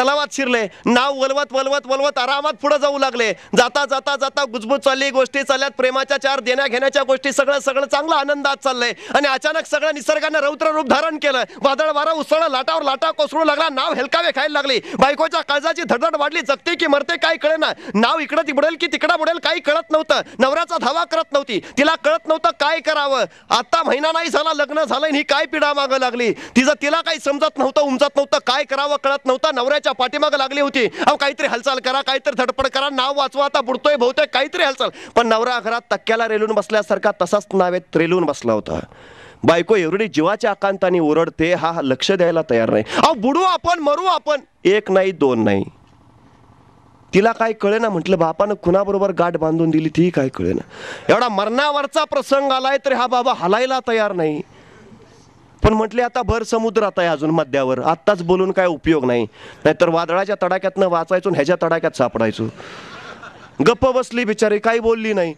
तलावात शिरले नाव वलवत वलवत वलवत आरामात पुढे जाऊ लागले जाता जाता जाता गुजबुज चालली गोष्टी चालल्यात प्रेमाच्या चार देण्या घेण्याच्या गोष्टी सगळं सगळं चांगलं आनंदात चाललंय आणि अचानक सगळं निसर्गाने रौद्र रूप धारण केलं वादळ वारा उसळ लाटावर लाटा कोसळू लागला नाव हेलकावे खायला लागली बायकोच्या काळजाची धडधड वाढली जगते की मरते काय कळेना नाव इकडं तिबडेल की तिकडं बुडेल काही कळत नव्हतं नवऱ्याचा धावा करत नव्हती तिला कळत नव्हतं काय करावं आता महिना नाही झाला लग्न झालं ही काय पिढा मागं लागली तिचं तिला काही समजत नव्हतं उमजत नव्हतं काय करावं कळत नव्हतं नवऱ्याच्या त्याच्या पाठीमाग लागली होती अहो काहीतरी हालचाल करा काहीतरी धडपड करा नाव वाचवा आता बुडतोय बहुतेक काहीतरी हालचाल पण नवरा घरात तक्क्याला रेलून बसल्यासारखा तसाच नावेत रेलून बसला होता बायको एवढी जीवाच्या आकांतानी ओरडते हा लक्ष द्यायला तयार नाही अहो बुडू आपण मरू आपण एक नाही दोन नाही तिला काय कळे ना म्हटलं बापानं कुणाबरोबर गाठ बांधून दिली ती काय कळे ना एवढा मरणावरचा प्रसंग आलाय तरी हा बाबा हलायला तयार नाही पण म्हटले आता भर समुद्रात आहे अजून मध्यावर आत्ताच बोलून काय उपयोग नाही नाहीतर वादळाच्या तडाक्यातनं वाचायचो ह्याच्या तडाक्यात सापडायचो गप्प बसली बिचारी काही बोलली नाही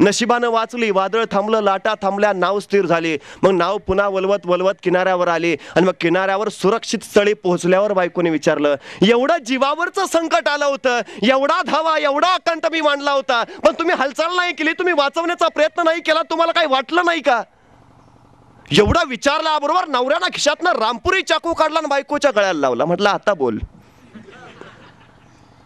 नशिबानं वाचली वादळ थांबलं लाटा थांबल्या नाव स्थिर झाली मग नाव पुन्हा वलवत वलवत किनाऱ्यावर आली आणि मग किनाऱ्यावर सुरक्षित स्थळी पोहोचल्यावर बायकोने विचारलं एवढं जीवावरचं संकट आलं होतं एवढा धावा एवढा आकांत मी मांडला होता पण तुम्ही हालचाल नाही केली तुम्ही वाचवण्याचा प्रयत्न नाही केला तुम्हाला काही वाटलं नाही का एवढा विचारला बरोबर नवऱ्यानं खिशातनं रामपुरी चाकू काढला आणि बायकोच्या गळ्याला लावला म्हटलं आता बोल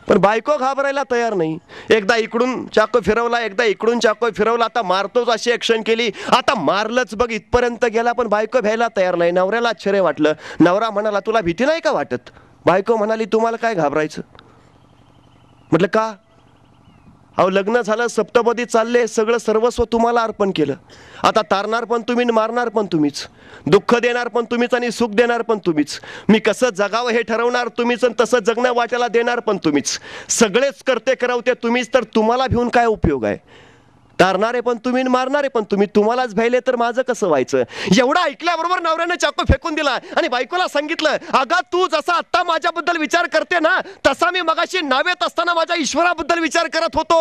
पण बायको घाबरायला तयार नाही एकदा इकडून चाकू फिरवला एकदा इकडून चाकू फिरवला आता मारतोच अशी ऍक्शन केली आता मारलंच बघ इथपर्यंत गेला पण बायको भ्यायला तयार नाही नवऱ्याला आश्चर्य वाटलं नवरा म्हणाला तुला भीती नाही का वाटत बायको म्हणाली तुम्हाला काय घाबरायचं म्हटलं का अहो लग्न झालं सप्तपदी चालले सगळं सर्वस्व तुम्हाला अर्पण केलं आता तारणार पण तुम्ही मारणार पण तुम्हीच दुःख देणार पण तुम्हीच आणि सुख देणार पण तुम्हीच मी कसं जगावं हे ठरवणार तुम्हीच आणि तसं जगणं वाटायला देणार पण तुम्हीच सगळेच करते करवते तुम्हीच तर तुम्हाला भिवून काय उपयोग आहे तारणारे पण तुम्ही मारणारे पण तुम्ही तुम्हालाच भ्यायले तर माझं कसं व्हायचं एवढं ऐकल्याबरोबर नवऱ्याने चाकू फेकून दिला आणि बायकोला सांगितलं अगा तू जसा आता माझ्याबद्दल विचार करते ना तसा मी मगाशी नावेत असताना माझ्या ईश्वराबद्दल विचार करत होतो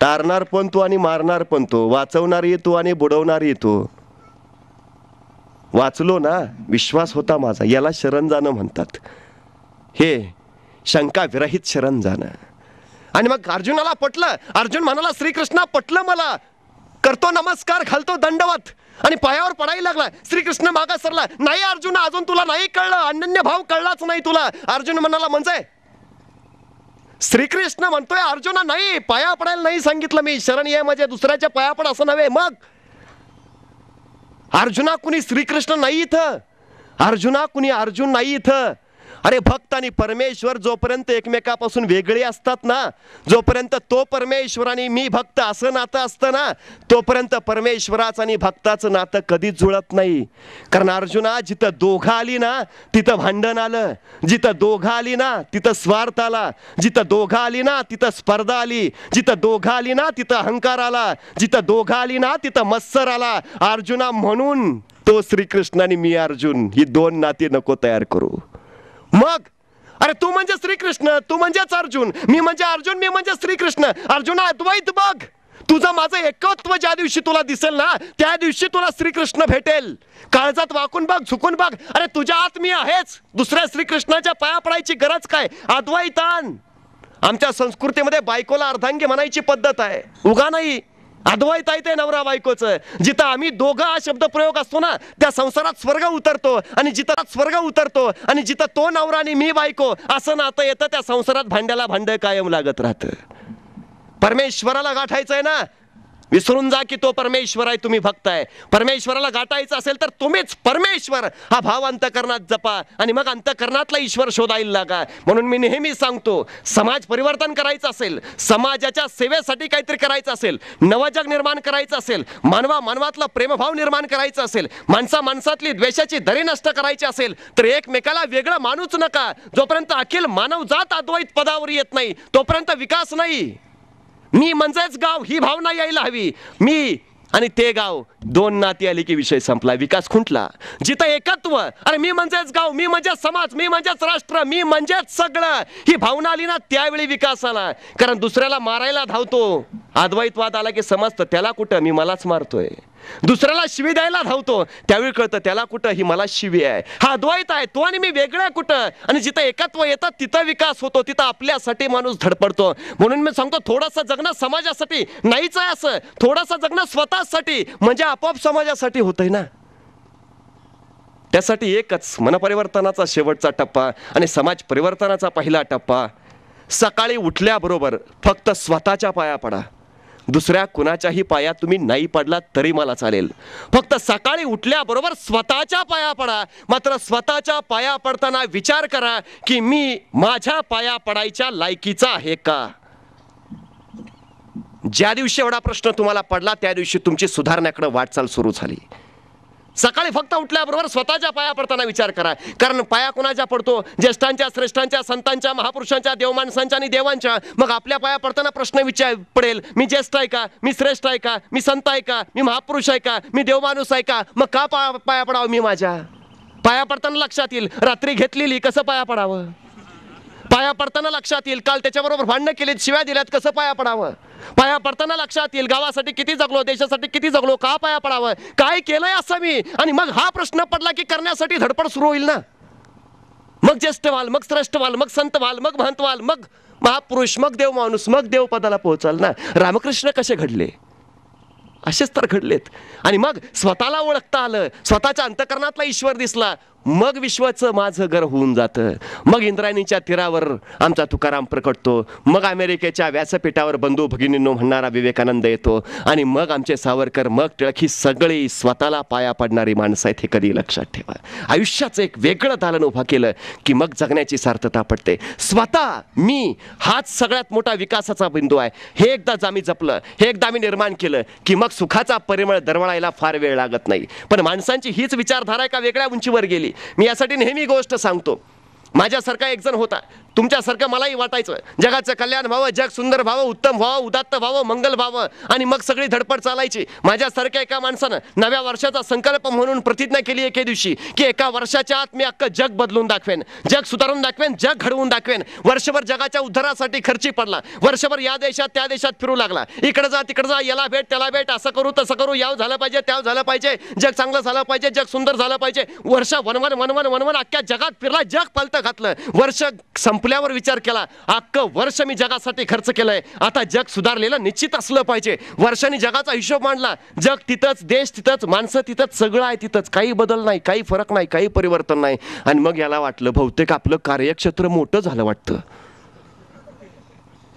तारणार पण तू आणि मारणार पण तू वाचवणार येतो आणि बुडवणार येतो वाचलो ना विश्वास होता माझा याला शरण जाणं म्हणतात हे शंका विरहित शरण जाणं आणि मग अर्जुनाला पटलं अर्जुन म्हणाला श्रीकृष्णा पटलं मला करतो नमस्कार घालतो दंडवत आणि पायावर पडायला लागला श्रीकृष्ण मागा सरला नाही अर्जुन अजून तुला नाही कळलं अनन्य भाव कळलाच नाही तुला अर्जुन म्हणाला म्हणजे श्रीकृष्ण म्हणतोय अर्जुना नाही पाया पडायला नाही सांगितलं मी शरण ये म्हणजे दुसऱ्याच्या पाया पड असं नव्हे मग अर्जुना कुणी श्रीकृष्ण नाही इथं अर्जुना कुणी अर्जुन नाही इथं अरे भक्त आणि परमेश्वर जोपर्यंत एकमेकापासून वेगळे असतात ना जोपर्यंत तो परमेश्वर आणि मी भक्त असं नातं असतं ना तोपर्यंत परमेश्वराचं आणि भक्ताचं नातं कधीच जुळत नाही कारण अर्जुना जिथं दोघं आली ना तिथं भांडण आलं जिथं दोघं आली ना तिथं स्वार्थ आला जिथं दोघं आली ना तिथं स्पर्धा आली जिथं दोघं आली ना तिथं अहंकार आला जिथं दोघं आली ना तिथं मत्सर आला अर्जुना म्हणून तो श्रीकृष्ण आणि मी अर्जुन ही दोन नाती नको तयार करू मग अरे तू म्हणजे श्रीकृष्ण तू म्हणजेच अर्जुन मी म्हणजे अर्जुन मी म्हणजे श्रीकृष्ण अर्जुन अद्वैत बघ तुझं माझं एकत्व ज्या दिवशी तुला दिसेल ना त्या दिवशी तुला श्रीकृष्ण भेटेल काळजात वाकून बघ झुकून बघ अरे तुझ्या आत मी आहेच दुसऱ्या श्रीकृष्णाच्या पाया पडायची गरज काय अद्वैतान आमच्या संस्कृतीमध्ये बायकोला अर्धांगी म्हणायची पद्धत आहे उगा नाही अद्वैत आहे ते नवरा बायकोचं जिथं आम्ही दोघं हा शब्द प्रयोग असतो ना त्या संसारात स्वर्ग उतरतो आणि जिथं स्वर्ग उतरतो आणि जिथं तो नवरा आणि मी बायको असं नातं येतं त्या संसारात भांड्याला भांड कायम लागत राहतं परमेश्वराला गाठायचंय ना विसरून जा की तो परमेश्वर आहे तुम्ही भक्त आहे परमेश्वराला गाठायचं असेल तर तुम्हीच परमेश्वर हा भाव अंतकरणात जपा आणि मग अंतकरणातला ईश्वर शोधायला लागा म्हणून मी नेहमी सांगतो समाज परिवर्तन करायचं असेल समाजाच्या सेवेसाठी काहीतरी करायचं असेल नवजग निर्माण करायचं असेल मानवा मानवातला प्रेमभाव निर्माण करायचा असेल माणसा माणसातली द्वेषाची दरी नष्ट करायची असेल तर एकमेकाला वेगळं मानूच नका जोपर्यंत अखिल मानवजात अद्वैत पदावर येत नाही तोपर्यंत विकास नाही मी म्हणजेच गाव ही भावना यायला हवी मी आणि ते गाव दोन नाती आली की विषय संपला विकास खुंटला जिथं एकत्व अरे मी म्हणजेच गाव मी म्हणजेच समाज मी म्हणजेच राष्ट्र मी म्हणजेच सगळं ही भावना आली ना त्यावेळी विकास आला कारण दुसऱ्याला मारायला धावतो अद्वैतवाद आला की समजतं त्याला कुठं मी मलाच मारतोय दुसऱ्याला शिवी द्यायला धावतो त्यावेळी कळतं त्याला कुठं ही मला शिवी आहे हा द्वैत आहे तो आणि मी वेगळ्या कुठं आणि जिथं एकत्व येतात तिथं विकास होतो तिथं आपल्यासाठी माणूस धडपडतो म्हणून मी सांगतो थोडासा जगणं समाजासाठी नाहीच आहे असं थोडासा जगणं स्वतःसाठी म्हणजे आपोआप समाजासाठी होतंय ना त्यासाठी एकच मनपरिवर्तनाचा शेवटचा टप्पा आणि समाज परिवर्तनाचा पहिला टप्पा सकाळी उठल्याबरोबर फक्त स्वतःच्या पाया पडा दुसऱ्या कुणाच्याही पाया तुम्ही नाही पडला तरी मला चालेल फक्त सकाळी उठल्याबरोबर स्वतःच्या पाया पडा मात्र स्वतःच्या पाया पडताना विचार करा की मी माझ्या पाया पडायच्या लायकीचा आहे का ज्या दिवशी एवढा प्रश्न तुम्हाला पडला त्या दिवशी तुमची सुधारण्याकडे वाटचाल सुरू झाली सकाळी फक्त उठल्याबरोबर स्वतःच्या पाया पडताना विचार करा कारण पाया कोणाच्या पडतो ज्येष्ठांच्या श्रेष्ठांच्या संतांच्या महापुरुषांच्या देवमाणसांच्या आणि देवांच्या मग आपल्या पाया पडताना प्रश्न विचार पडेल मी ज्येष्ठ आहे का मी श्रेष्ठ आहे का मी संत आहे का मी महापुरुष आहे का मी देवमाणूस आहे का मग का पाया पडावं मी माझ्या पाया पडताना लक्षात येईल रात्री घेतलेली कसं पाया पडावं पाया पडताना लक्षात येईल काल त्याच्याबरोबर भांडणं केलीत शिव्या दिल्यात कसं पाया पडावं पाया पडताना लक्षात येईल गावासाठी किती जगलो देशासाठी किती जगलो का पाया पडावं काय केलंय असं मी आणि मग हा प्रश्न पडला की करण्यासाठी धडपड सुरू होईल ना मग ज्येष्ठ व्हाल मग श्रेष्ठ व्हाल मग संत व्हाल मग महंत मग महापुरुष मग देव माणूस मग देव पदाला पोहोचाल ना रामकृष्ण कसे घडले असेच तर घडलेत आणि मग स्वतःला ओळखता आलं स्वतःच्या अंतकरणातला ईश्वर दिसला मग विश्वाचं माझं घर होऊन जातं मग इंद्रायणीच्या तीरावर आमचा तुकाराम प्रकटतो मग अमेरिकेच्या व्यासपीठावर बंधू भगिनींनो म्हणणारा विवेकानंद येतो आणि मग आमचे सावरकर मग टिळक ही सगळी स्वतःला पाया पडणारी माणसं आहेत हे कधी लक्षात ठेवा आयुष्याचं एक वेगळं दालन उभं केलं की मग जगण्याची सार्थता पडते स्वतः मी हाच सगळ्यात मोठा विकासाचा बिंदू आहे हे एकदा जामी जपलं हे एकदा आम्ही निर्माण केलं की मग सुखाचा परिमळ दरवळायला फार वेळ लागत नाही पण माणसांची हीच विचारधारा एका वेगळ्या उंचीवर गेली मी यासाठी नेहमी गोष्ट सांगतो माझ्यासारखा एक जण होता तुमच्यासारखं मलाही वाटायचं जगाचं कल्याण व्हावं जग सुंदर व्हावं उत्तम व्हावं उदात्त व्हावं मंगल व्हावं आणि मग सगळी धडपड चालायची माझ्यासारख्या एका माणसानं नव्या वर्षाचा संकल्प म्हणून प्रतिज्ञा केली एके दिवशी की एका वर्षाच्या आत मी अख्खं जग बदलून दाखवेन जग सुधारून दाखवेन जग घडवून दाखवेन वर्षभर जगाच्या उद्धारासाठी खर्ची पडला वर्षभर या देशात त्या देशात फिरू लागला इकडे जा तिकडे जा याला भेट त्याला भेट असं करू तसं करू याव झालं पाहिजे त्याव झालं पाहिजे जग चांगलं झालं पाहिजे जग सुंदर झालं पाहिजे वर्ष वनवन वनवन वनवन अख्ख्या जगात फिरला जग पलतं घातलं वर्ष संप खुल्यावर विचार केला अख्खं वर्ष मी जगासाठी खर्च केलंय आता जग सुधारलेलं निश्चित असलं पाहिजे वर्षांनी जगाचा हिशोब मांडला जग तिथंच देश तिथंच माणसं तिथंच सगळं आहे तिथंच काही बदल नाही काही फरक नाही काही परिवर्तन नाही आणि मग याला वाटलं बहुतेक आपलं कार्यक्षेत्र मोठं झालं वाटतं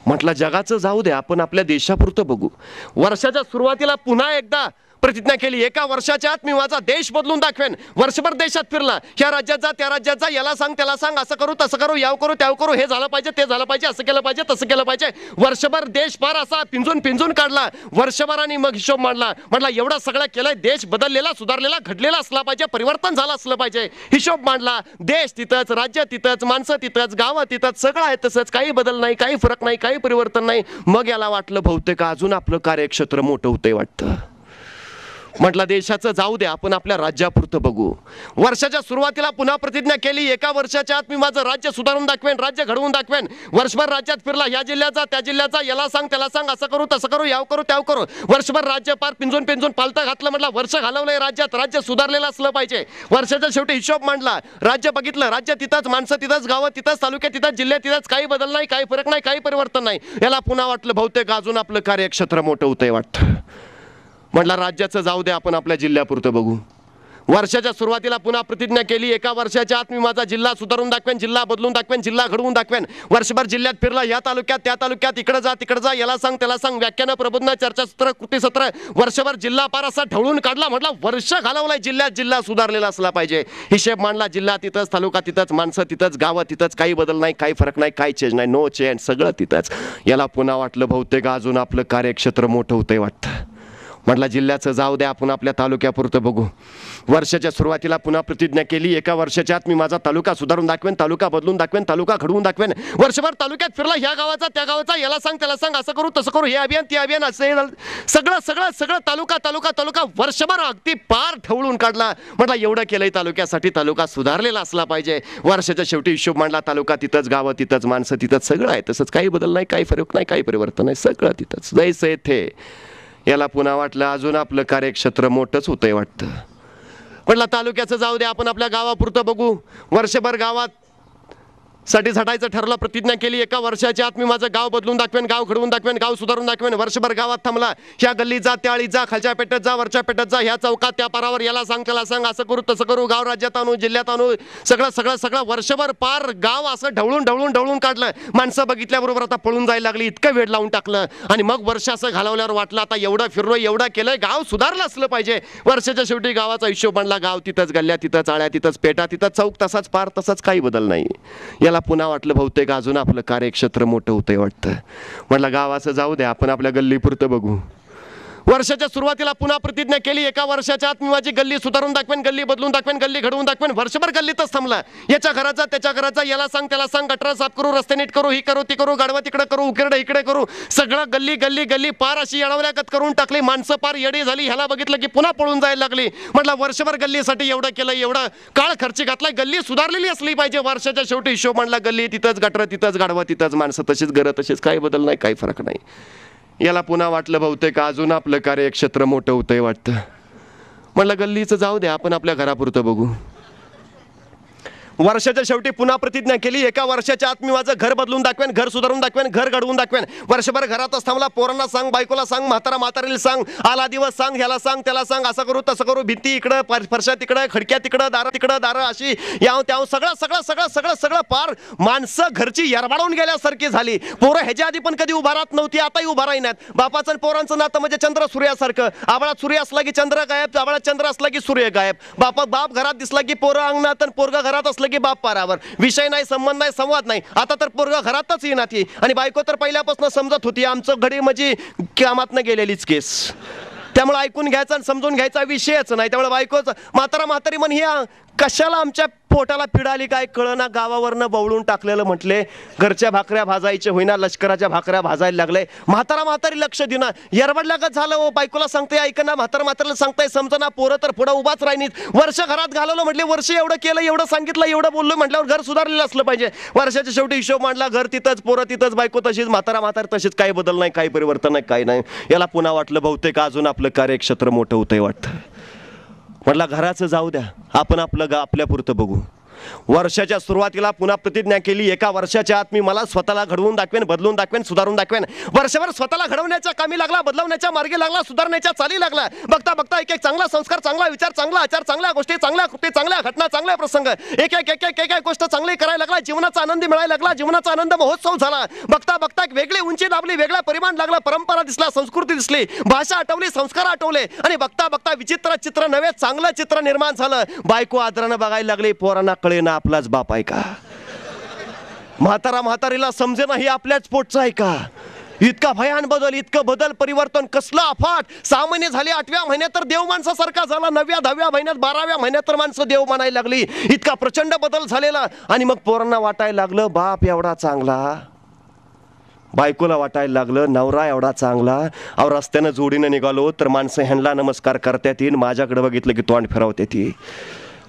म्हटलं जगाचं जाऊ दे आपण आपल्या देशापुरतं बघू वर्षाच्या सुरुवातीला पुन्हा एकदा प्रतिज्ञा केली एका वर्षाच्या आत मी माझा देश बदलून दाखवेन वर्षभर देशात फिरला या राज्यात जा त्या राज्यात जा याला सांग त्याला सांग असं करू तसं करू याव करू त्याव करू हे झालं पाहिजे ते झालं पाहिजे असं केलं पाहिजे तसं केलं पाहिजे वर्षभर देश फार असा पिंजून पिंजून काढला वर्षभराने मग हिशोब मांडला म्हटला एवढा सगळा केलाय देश बदललेला सुधारलेला घडलेला असला पाहिजे परिवर्तन झालं असलं पाहिजे हिशोब मांडला देश तिथंच राज्य तिथंच माणसं तिथंच गावं तिथंच सगळं आहे तसंच काही बदल नाही काही फरक नाही काही परिवर्तन नाही मग याला वाटलं बहुतेक अजून आपलं कार्यक्षेत्र मोठं होतंय वाटतं म्हटलं देशाचं जाऊ द्या आपण आपल्या राज्यापुरतं बघू वर्षाच्या सुरुवातीला पुन्हा प्रतिज्ञा केली एका वर्षाच्या आत मी माझं राज्य सुधारून दाखवेन राज्य घडवून दाखवेन वर्षभर राज्यात फिरला या जिल्ह्याचा त्या जिल्ह्याचा याला सांग त्याला सांग असं करू तसं करू याव करू त्याव करू वर्षभर राज्य पार पिंजून पिंजून पालता घातलं म्हटलं वर्ष घालवलंय राज्यात राज्य सुधारलेलं असलं पाहिजे वर्षाच्या शेवटी हिशोब मांडला राज्य बघितलं राज्य तिथंच माणसं तिथंच गावं तिथंच तालुक्या तिथंच जिल्ह्यात तिथंच काही बदल नाही काही फरक नाही काही परिवर्तन नाही याला पुन्हा वाटलं बहुतेक अजून आपलं कार्यक्षेत्र मोठं होतंय वाटतं म्हटलं राज्याचं जाऊ दे आपण आपल्या जिल्ह्यापुरतं बघू वर्षाच्या सुरुवातीला पुन्हा प्रतिज्ञा केली एका वर्षाच्या आत मी माझा जिल्हा सुधारून दाखवेन जिल्हा बदलून दाखवेन जिल्हा घडवून दाखवेन वर्षभर जिल्ह्यात फिरला या तालुक्यात त्या तालुक्यात इकडे जा तिकडे जा याला सांग त्याला सांग व्याख्यानं प्रबोधन चर्चासत्र कृतीसत्र वर्षभर जिल्हा पार असा ढवळून काढला म्हटला वर्ष घालवलाय जिल्ह्यात जिल्हा सुधारलेला असला पाहिजे हिशेब मांडला जिल्हा तिथंच तालुका तिथंच माणसं तिथंच गावं तिथंच काही बदल नाही काही फरक नाही काही चेंज नाही नो चेंज सगळं तिथंच याला पुन्हा वाटलं बहुतेक अजून आपलं कार्यक्षेत्र मोठं होतंय वाटतं म्हटलं जिल्ह्याचं जाऊ द्या आपण आपल्या तालुक्यापुरतं बघू वर्षाच्या सुरुवातीला पुन्हा प्रतिज्ञा केली एका वर्षाच्या आत मी माझा तालुका सुधारून दाखवेन तालुका बदलून दाखवेन तालुका घडवून दाखवेन वर्षभर तालुक्यात फिरला ह्या गावाचा त्या गावाचा याला सांग त्याला सांग असं करू तसं करू हे अभियान ते अभियान असं सगळं सगळं सगळं तालुका तालुका तालुका वर्षभर अगदी पार ठवळून काढला म्हटलं एवढं केलंय तालुक्यासाठी तालुका सुधारलेला असला पाहिजे वर्षाच्या शेवटी हिशोब मांडला तालुका तिथंच गावं तिथंच माणसं तिथंच सगळं आहे तसंच काही बदल नाही काही फरक नाही काही परिवर्तन नाही सगळं तिथंच जैसे थे याला पुन्हा वाटलं अजून आपलं कार्यक्षेत्र मोठंच होतंय वाटतं म्हटलं तालुक्याचं जाऊ दे आपण आपल्या गावापुरतं बघू वर्षभर गावात साठी झटायचं ठरलं प्रतिज्ञा केली एका वर्षाच्या आत मी माझं गाव बदलून दाखवेन गाव घडवून दाखवेन गाव सुधारून दाखवेन वर्षभर गावात थांबला ह्या गल्ली जा त्या जा खालच्या पेटत जा वरच्या पेटत जा ह्या चौकात त्या पारावर याला सांग त्याला सांग असं करू तसं करू गाव राज्यात आणू जिल्ह्यात आणू सगळं सगळं सगळं वर्षभर पार गाव असं ढवळून ढवळून ढवळून काढलं माणसं बघितल्याबरोबर आता पळून जायला लागली इतकं वेळ लावून टाकलं आणि मग वर्ष असं घालवल्यावर वाटलं आता एवढं फिरलो एवढं केलंय गाव सुधारलं असलं पाहिजे वर्षाच्या शेवटी गावाचा हिशोब बनला गाव तिथंच गल्ल्या तिथंच आळ्या तिथंच पेटा तिथं चौक तसाच पार तसाच काही बदल नाही याला पुन्हा वाटलं बहुतेक अजून आपलं कार्यक्षेत्र मोठं होतंय वाटतं म्हटलं गावाचं जाऊ द्या आपण आपल्या गल्लीपुरतं बघू वर्षाच्या सुरुवातीला पुन्हा प्रतिज्ञा केली एका वर्षाच्या आत मी माझी गल्ली सुधारून दाखवेन गल्ली बदलून दाखवेन गल्ली घडवून दाखवेन वर्षभर गल्लीतच थांबला याच्या घराचा त्याच्या घराचा याला सांग त्याला सांग गटरा साफ करू रस्ते नीट करू ही करू ती करू गाडवा तिकडे करू उकिरडे इकडे करू सगळं गल्ली गल्ली गल्ली पार अशी अडवल्यागत करून टाकली माणसं पार येडी झाली ह्याला बघितलं की पुन्हा पळून जायला लागली म्हटलं वर्षभर गल्लीसाठी एवढं केलं एवढं काळ खर्च घातला गल्ली सुधारलेली असली पाहिजे वर्षाच्या शेवटी हिशोब म्हणला गल्ली तिथंच गटर तिथंच गाडवा तिथंच माणसं तशीच घरं तशीच काही बदल नाही काही फरक नाही याला पुन्हा वाटलं बहुतेक अजून आपलं कार्यक्षेत्र मोठं होतंय वाटतं म्हटलं गल्लीचं जाऊ द्या आपण आपल्या घरापुरतं बघू वर्षाच्या शेवटी पुन्हा प्रतिज्ञा केली एका वर्षाच्या आत मी माझं घर बदलून दाखवेन घर सुधारून दाखवेन घर घडवून दाखवेन वर्षभर घरातच थांबला पोरांना सांग बायकोला सांग म्हातारा म्हातारीला सांग आला दिवस सांग ह्याला सांग त्याला सांग असं करू तसं करू भीती इकडं फरशा तिकडं खडक्या तिकडं दार तिकडं दार अशी याव त्या सगळं सगळं सगळं सगळं सगळं पार माणसं घरची यरबाडून गेल्यासारखी झाली पोरं ह्याच्या आधी पण कधी उभा राहत नव्हती आताही उभा राही नाहीत बापाचं पोरांचं नातं म्हणजे चंद्र सूर्यासारखं आबळा सूर्य असला की चंद्र गायब आबळा चंद्र असला की सूर्य गायब बापा बाप घरात दिसला की पोरं अंगणात पोरगा घरात असला असलं की बाप पारावर विषय नाही संबंध नाही संवाद नाही आता तर पोरगा घरातच येणार ती आणि बायको तर पहिल्यापासून समजत होती आमचं घडी म्हणजे कामातनं गेलेलीच केस त्यामुळे ऐकून घ्यायचा आणि समजून घ्यायचा विषयच नाही त्यामुळे बायकोच म्हातारा म्हातारी म्हण ही कशाला आमच्या पोटाला पिडाली काय ना गावावरनं बवळून टाकलेलं म्हटले घरच्या भाकऱ्या भाजायचे होईना लष्कराच्या भाकऱ्या भाजायला लागले म्हातारा म्हातारी लक्ष देना येरवडला का झालं ओ हो, बायकोला सांगताय ऐकना म्हातारा म्हाताराला सांगताय ना पोरं तर पुढं उभाच राहिनीत वर्ष घरात घालवलं म्हटले वर्ष एवढं केलं एवढं सांगितलं एवढं बोललो म्हटल्यावर घर सुधारलेलं असलं पाहिजे वर्षाच्या शेवटी हिशोब मांडला घर तिथंच पोरं तिथंच बायको तशीच म्हातारा म्हातार तशीच काही बदल नाही काही परिवर्तन नाही काही नाही याला पुन्हा वाटलं बहुतेक अजून आपलं कार्यक्षेत्र मोठं होतंय वाटतं म्हटलं घराचं जाऊ द्या आपण आपलं गा आपल्यापुरतं बघू वर्षाच्या सुरुवातीला पुन्हा प्रतिज्ञा केली एका वर्षाच्या आत मी मला स्वतःला घडवून दाखवेन बदलून दाखवेन सुधारून दाखवेन वर्षभर स्वतःला घडवण्याच्या कामी लागला बदलवण्याच्या मार्गे लागला सुधारण्याच्या चाली लागला बघता बघता एक एक चांगला संस्कार चांगला विचार चांगला आचार चांगल्या गोष्टी चांगल्या कृती चांगल्या घटना चांगल्या प्रसंग एक एक एक एक गोष्ट चांगली करायला लागला जीवनाचा आनंद मिळायला लागला जीवनाचा आनंद महोत्सव झाला बघता बघता एक वेगळी उंची लाभली वेगळा परिमाण लागला परंपरा दिसला संस्कृती दिसली भाषा आठवली संस्कार आठवले आणि बघता बघता विचित्र चित्र नव्हे चांगलं चित्र निर्माण झालं बायको आदरानं बघायला लागली पोरांना कळे ना आपलाच बाप आहे का म्हातारा म्हातारीला समजे ना हे आपल्याच पोटचं आहे का इतका भयान बदल इतकं बदल परिवर्तन कसलं अफाट सामान्य झाले आठव्या महिन्यात तर देव माणसासारखा झाला नव्या दहाव्या महिन्यात बाराव्या महिन्यात तर माणसं देव मानायला लागली इतका प्रचंड बदल झालेला आणि मग पोरांना वाटायला लागलं बाप एवढा चांगला बायकोला वाटायला लागलं नवरा एवढा चांगला अहो रस्त्यानं जोडीनं निघालो तर माणसं ह्यांना नमस्कार करतात येईन माझ्याकडे बघितलं की तोंड फिरवते ती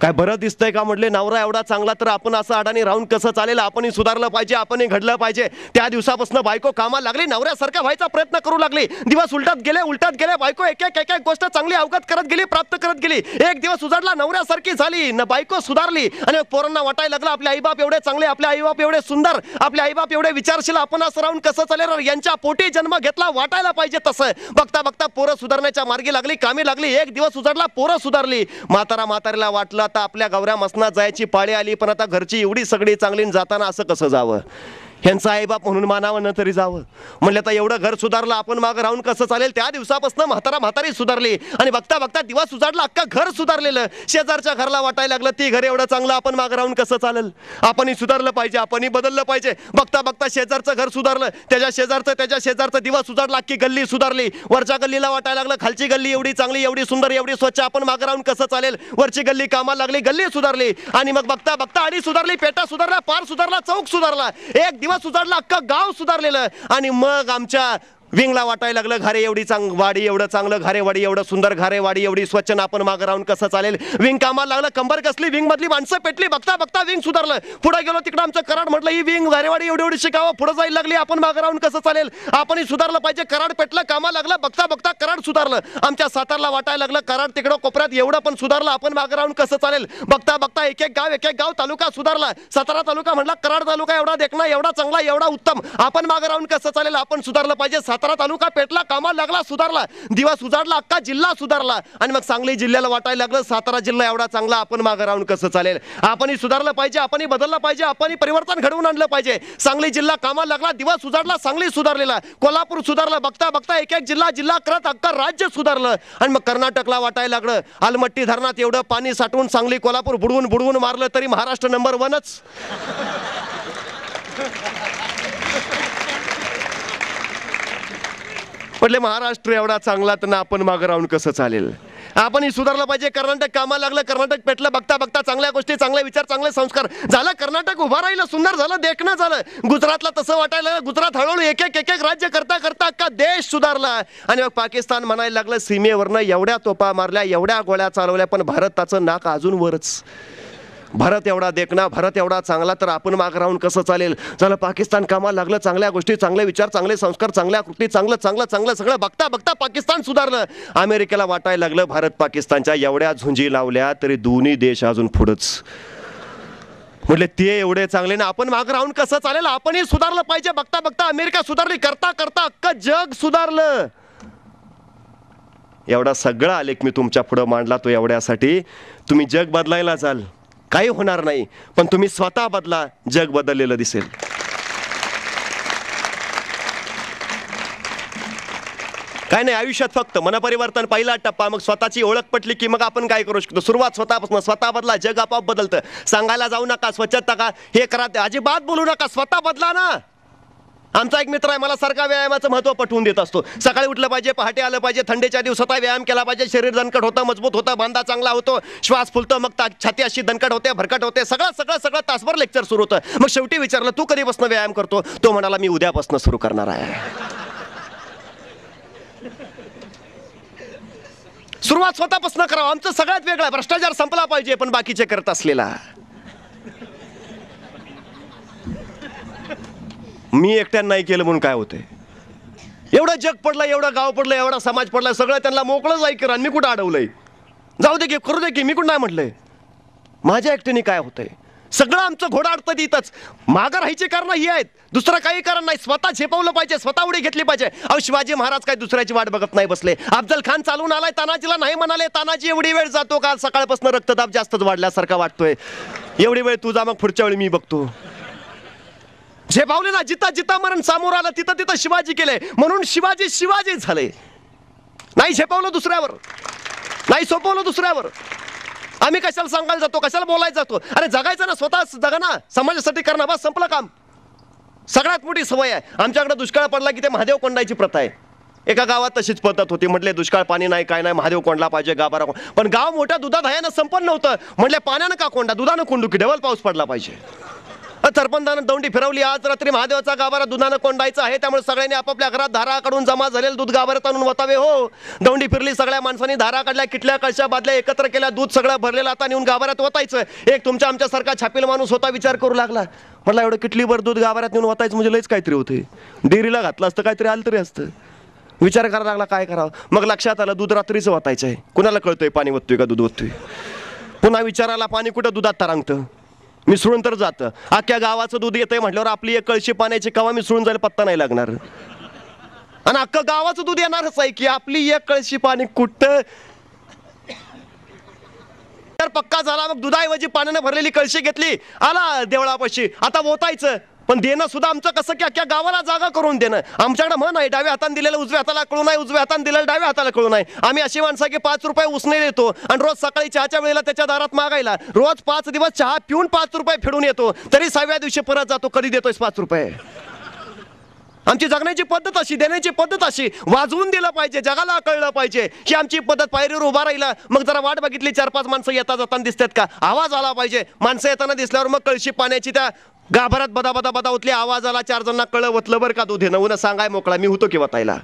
काय बरं दिसतंय का म्हटले नवरा एवढा चांगला तर आपण असं अडाणी राहून कसं चालेल आपणही सुधारलं पाहिजे आपणही घडलं पाहिजे त्या दिवसापासून बायको कामाला लागली नवऱ्यासारखा व्हायचा प्रयत्न करू लागली दिवस उलटत गेले उलटत गेले बायको एक एक एक एक गोष्ट चांगली अवगत करत गेली प्राप्त करत गेली एक दिवस उजाडला नवऱ्यासारखी झाली न बायको सुधारली आणि पोरांना वाटायला लागलं आपले आईबाप एवढे चांगले आपले आईबाप एवढे सुंदर आपले आईबाप एवढे विचारशील आपण असं राहून कसं चालेल यांच्या पोटी जन्म घेतला वाटायला पाहिजे तसं बघता बघता पोरं सुधारण्याच्या मार्गी लागली कामी लागली एक दिवस उजाडला पोरं सुधारली म्हातारा म्हातारीला वाटलं आता आपल्या गवऱ्या मसनात जायची पाळी आली पण आता घरची एवढी सगळी चांगली जाताना असं कसं जावं ह्यांचा आईबाप म्हणून मानावं तरी जावं म्हणलं आता एवढं घर सुधारलं आपण मागं राहून कसं चालेल त्या दिवसापासून म्हातारा म्हातारी सुधारली आणि बघता बघता दिवा सुधारला अख्खा घर सुधारलेलं शेजारच्या घरला वाटायला लागलं ती घर एवढं चांगलं आपण मागं राहून कसं चालेल आपण सुधारलं पाहिजे आपणही बदललं पाहिजे बघता बघता शेजारचं घर सुधारलं त्याच्या शेजारचं त्याच्या शेजारचं दिवा सुधारला अख्खी गल्ली सुधारली वरच्या गल्लीला वाटायला लागलं खालची गल्ली एवढी चांगली एवढी सुंदर एवढी स्वच्छ आपण मागं राहून कसं चालेल वरची गल्ली कामाला लागली गल्ली सुधारली आणि मग बघता बघता आडी सुधारली पेटा सुधारला पार सुधारला चौक सुधारला एक दिवस सुधारला अख्खा गाव सुधारलेलं आणि मग आमच्या विंगला वाटायला लागलं घरे एवढी चांग वाडी एवढं चांगलं वाडी एवढं सुंदर वाडी एवढी स्वच्छ आपण मागं राहून कसं चालेल विंग कामाला लागलं कंबर कसली विंग मधली माणसं पेटली बघता बघता विंग सुधारलं पुढे गेलो तिकडं आमचं कराड म्हटलं ही विंग वाडी एवढी एवढी शिकावं पुढे जायला लागली आपण मागं राहून कसं चालेल आपण सुधारलं पाहिजे कराड पेटलं कामा लागलं बघता बघता कराड सुधारलं आमच्या सातारला वाटायला लागलं कराड तिकडं कोपऱ्यात एवढं पण सुधारलं आपण मागं राहून कसं चालेल बघता बघता एक एक गाव एक एक गाव तालुका सुधारला सातारा तालुका म्हटला कराड तालुका एवढा देखना एवढा चांगला एवढा उत्तम आपण माग राहून कसं चालेल आपण सुधारलं पाहिजे सातारा तालुका पेटला कामाला लागला सुधारला दिवा सुधारला अक्का जिल्हा सुधारला आणि मग सांगली जिल्ह्याला वाटायला लागलं सातारा जिल्हा एवढा चांगला आपण मागे राहून कसं चालेल आपणही सुधारलं पाहिजे आपणही बदललं पाहिजे आपणही परिवर्तन घडवून आणलं पाहिजे सांगली जिल्हा कामाला लागला दिवा सुधारला सांगली सुधारलेला कोल्हापूर सुधारला बघता बघता एक एक जिल्हा जिल्हा करत अक्का राज्य सुधारलं आणि मग कर्नाटकला वाटायला लागलं आलमट्टी धरणात एवढं पाणी साठवून सांगली कोल्हापूर बुडवून बुडवून मारलं तरी महाराष्ट्र नंबर वनच म्हटले महाराष्ट्र एवढा चांगला त्यांना आपण मागं राहून कसं चालेल आपण सुधारलं पाहिजे कर्नाटक कामा लागलं कर्नाटक पेटलं बघता बघता चांगल्या गोष्टी चांगले विचार चांगले संस्कार झालं कर्नाटक उभा राहिलं सुंदर झालं देखणं झालं गुजरातला तसं वाटायला गुजरात हळूहळू एक एक एक एक राज्य करता करता अख्खा देश सुधारला आणि मग पाकिस्तान म्हणायला लागलं सीमेवरनं एवढ्या तोपा मारल्या एवढ्या गोळ्या चालवल्या पण भारताचं नाक अजून वरच भारत एवढा देखना भारत एवढा चांगला तर आपण माग राहून कसं चालेल चला पाकिस्तान कामाला लागलं चांगल्या गोष्टी चांगले विचार चांगले संस्कार चांगल्या कृती चांगलं चांगलं चांगलं सगळं बघता बघता पाकिस्तान सुधारलं अमेरिकेला वाटायला लागलं भारत पाकिस्तानच्या एवढ्या झुंजी लावल्या तरी दोन्ही देश अजून पुढंच म्हटले ते एवढे चांगले ना आपण माग राहून कसं चालेल आपणही सुधारलं पाहिजे बघता बघता अमेरिका सुधारली करता करता अक्क जग सुधारलं एवढा सगळा आलेख मी तुमच्या पुढं मांडला तो एवढ्यासाठी तुम्ही जग बदलायला जाल काही होणार नाही पण तुम्ही स्वतः बदला जग बदललेलं दिसेल काय नाही आयुष्यात फक्त मनपरिवर्तन पहिला टप्पा मग स्वतःची ओळख पटली की मग आपण काय करू शकतो सुरुवात स्वतःपासून स्वतः बदला जग आपाप बदलतं सांगायला जाऊ नका स्वच्छता का हे करा अजिबात बोलू नका स्वतः बदला ना आमचा एक मित्र आहे मला सारखा व्यायामाचं महत्त्व पटवून देत असतो सकाळी उठलं पाहिजे पहाटे आलं पाहिजे थंडीच्या दिवसात व्यायाम केला पाहिजे शरीर दणकट होतं मजबूत होतं बांधा चांगला होतो श्वास फुलतो मग छाती अशी दणकट होते भरकट होते सगळं सगळं सगळं तासभर लेक्चर सुरू होतं मग शेवटी विचारलं तू कधीपासून व्यायाम करतो तो म्हणाला मी उद्यापासून सुरू करणार आहे सुरुवात स्वतःपासून करावं आमचं सगळ्यात वेगळं भ्रष्टाचार संपला पाहिजे पण बाकीचे करत असलेला मी एकट्यानं नाही केलं म्हणून काय होतंय एवढं जग पडलं एवढं गाव पडलं एवढा समाज पडला सगळं त्यांना मोकळंच ऐकलं आणि मी कुठं अडवलंय जाऊ दे की करू दे की मी कुठं नाही म्हटलंय माझ्या एकट्याने काय होतंय सगळं आमचं घोडा अडतं तिथंच मागं राहायची कारण ही आहेत दुसरं काही कारण नाही स्वतः झेपवलं पाहिजे स्वतः उडी घेतली पाहिजे अहो शिवाजी महाराज काय दुसऱ्याची वाट बघत नाही बसले अफजल खान चालून आलाय तानाजीला नाही म्हणाले तानाजी एवढी वेळ जातो का सकाळपासून रक्तदाब जास्तच वाढल्यासारखा वाटतोय एवढी वेळ तुझा मग पुढच्या वेळी मी बघतो झेपावले ना जिता जिता मरण समोर आलं तिथं तिथं शिवाजी केले म्हणून शिवाजी शिवाजी झाले नाही झेपावलं दुसऱ्यावर नाही सोपवलं दुसऱ्यावर आम्ही कशाला सांगायला जातो कशाला बोलायला जातो अरे जगायचं ना स्वतः जगाना समाजासाठी करणं बस संपलं काम सगळ्यात मोठी सवय आहे आमच्याकडे दुष्काळ पडला की ते महादेव कोंडायची प्रथा आहे एका गावात तशीच पद्धत होती म्हटले दुष्काळ पाणी नाही काय नाही महादेव कोंडला पाहिजे गाभारा पण गाव मोठ्या दुधा संपन्न होतं म्हटलं पाण्यानं का कोंडा दुधानं कोंडू की डबल पाऊस पडला पाहिजे सरपंचानं दौंडी फिरवली आज रात्री महादेवाचा गाभारा दुधानं कोंडायचा आहे त्यामुळे सगळ्यांनी आपापल्या घरात धारा काढून जमा झालेलं दूध गाभारात आणून वतावे हो दौंडी फिरली सगळ्या माणसांनी धारा काढल्या किटल्या कशा बादल्या एकत्र केल्या दूध सगळं भरलेलं आता नेऊन गाभाऱ्यात वतायचं एक तुमच्या आमच्यासारखा छापील माणूस होता विचार करू लागला म्हटलं एवढं भर दूध गाभाऱ्यात नेऊन वतायचं म्हणजे लईच काहीतरी होते डेअरीला घातलं असतं काहीतरी आलं तरी असतं विचार करायला लागला काय करावं मग लक्षात आलं दूध रात्रीचं वातायचं आहे कुणाला कळतंय पाणी वततोय का दूध वततोय पुन्हा विचाराला पाणी कुठं दुधात तरांगतं मिसळून तर जातं अख्ख्या गावाचं दूध येतंय म्हटल्यावर आपली एक कळशी पाण्याची कवा मिसळून जायला पत्ता नाही लागणार आणि अख्खं गावाचं दूध येणारच आहे की आपली एक कळशी पाणी कुठं तर पक्का झाला मग दुधाऐवजी पाण्यानं भरलेली कळशी घेतली आला देवळापाशी आता बोतायचं पण देणं सुद्धा आमचं कसं की अख्ख्या गावाला जागा करून देणं आमच्याकडे म्हण आहे डाव्या हाताने दिलेलं उजव्या हाताला कळू नाही उजव्या हाताने दिलेलं डाव्या हाताला कळू नाही आम्ही अशी माणसं की पाच रुपये उसने देतो आणि रोज सकाळी चहाच्या वेळेला त्याच्या दारात मागायला रोज पाच दिवस चहा पिऊन पाच रुपये फेडून येतो तरी सहाव्या दिवशी परत जातो कधी देतोय पाच रुपये आमची जगण्याची पद्धत अशी देण्याची पद्धत अशी वाजवून दिलं पाहिजे जगाला कळलं पाहिजे की आमची पद्धत पायरीवर उभा राहिला मग जरा वाट बघितली चार पाच माणसं येता जाताना दिसतात का आवाज आला पाहिजे माणसं येताना दिसल्यावर मग कळशी पाण्याची त्या गाभरात बदा बदा बदा उतली आवाज आला चार जणांना कळवतलं बरं का दूध नऊ नवून सांगाय मोकळा मी होतो किंवा ताईला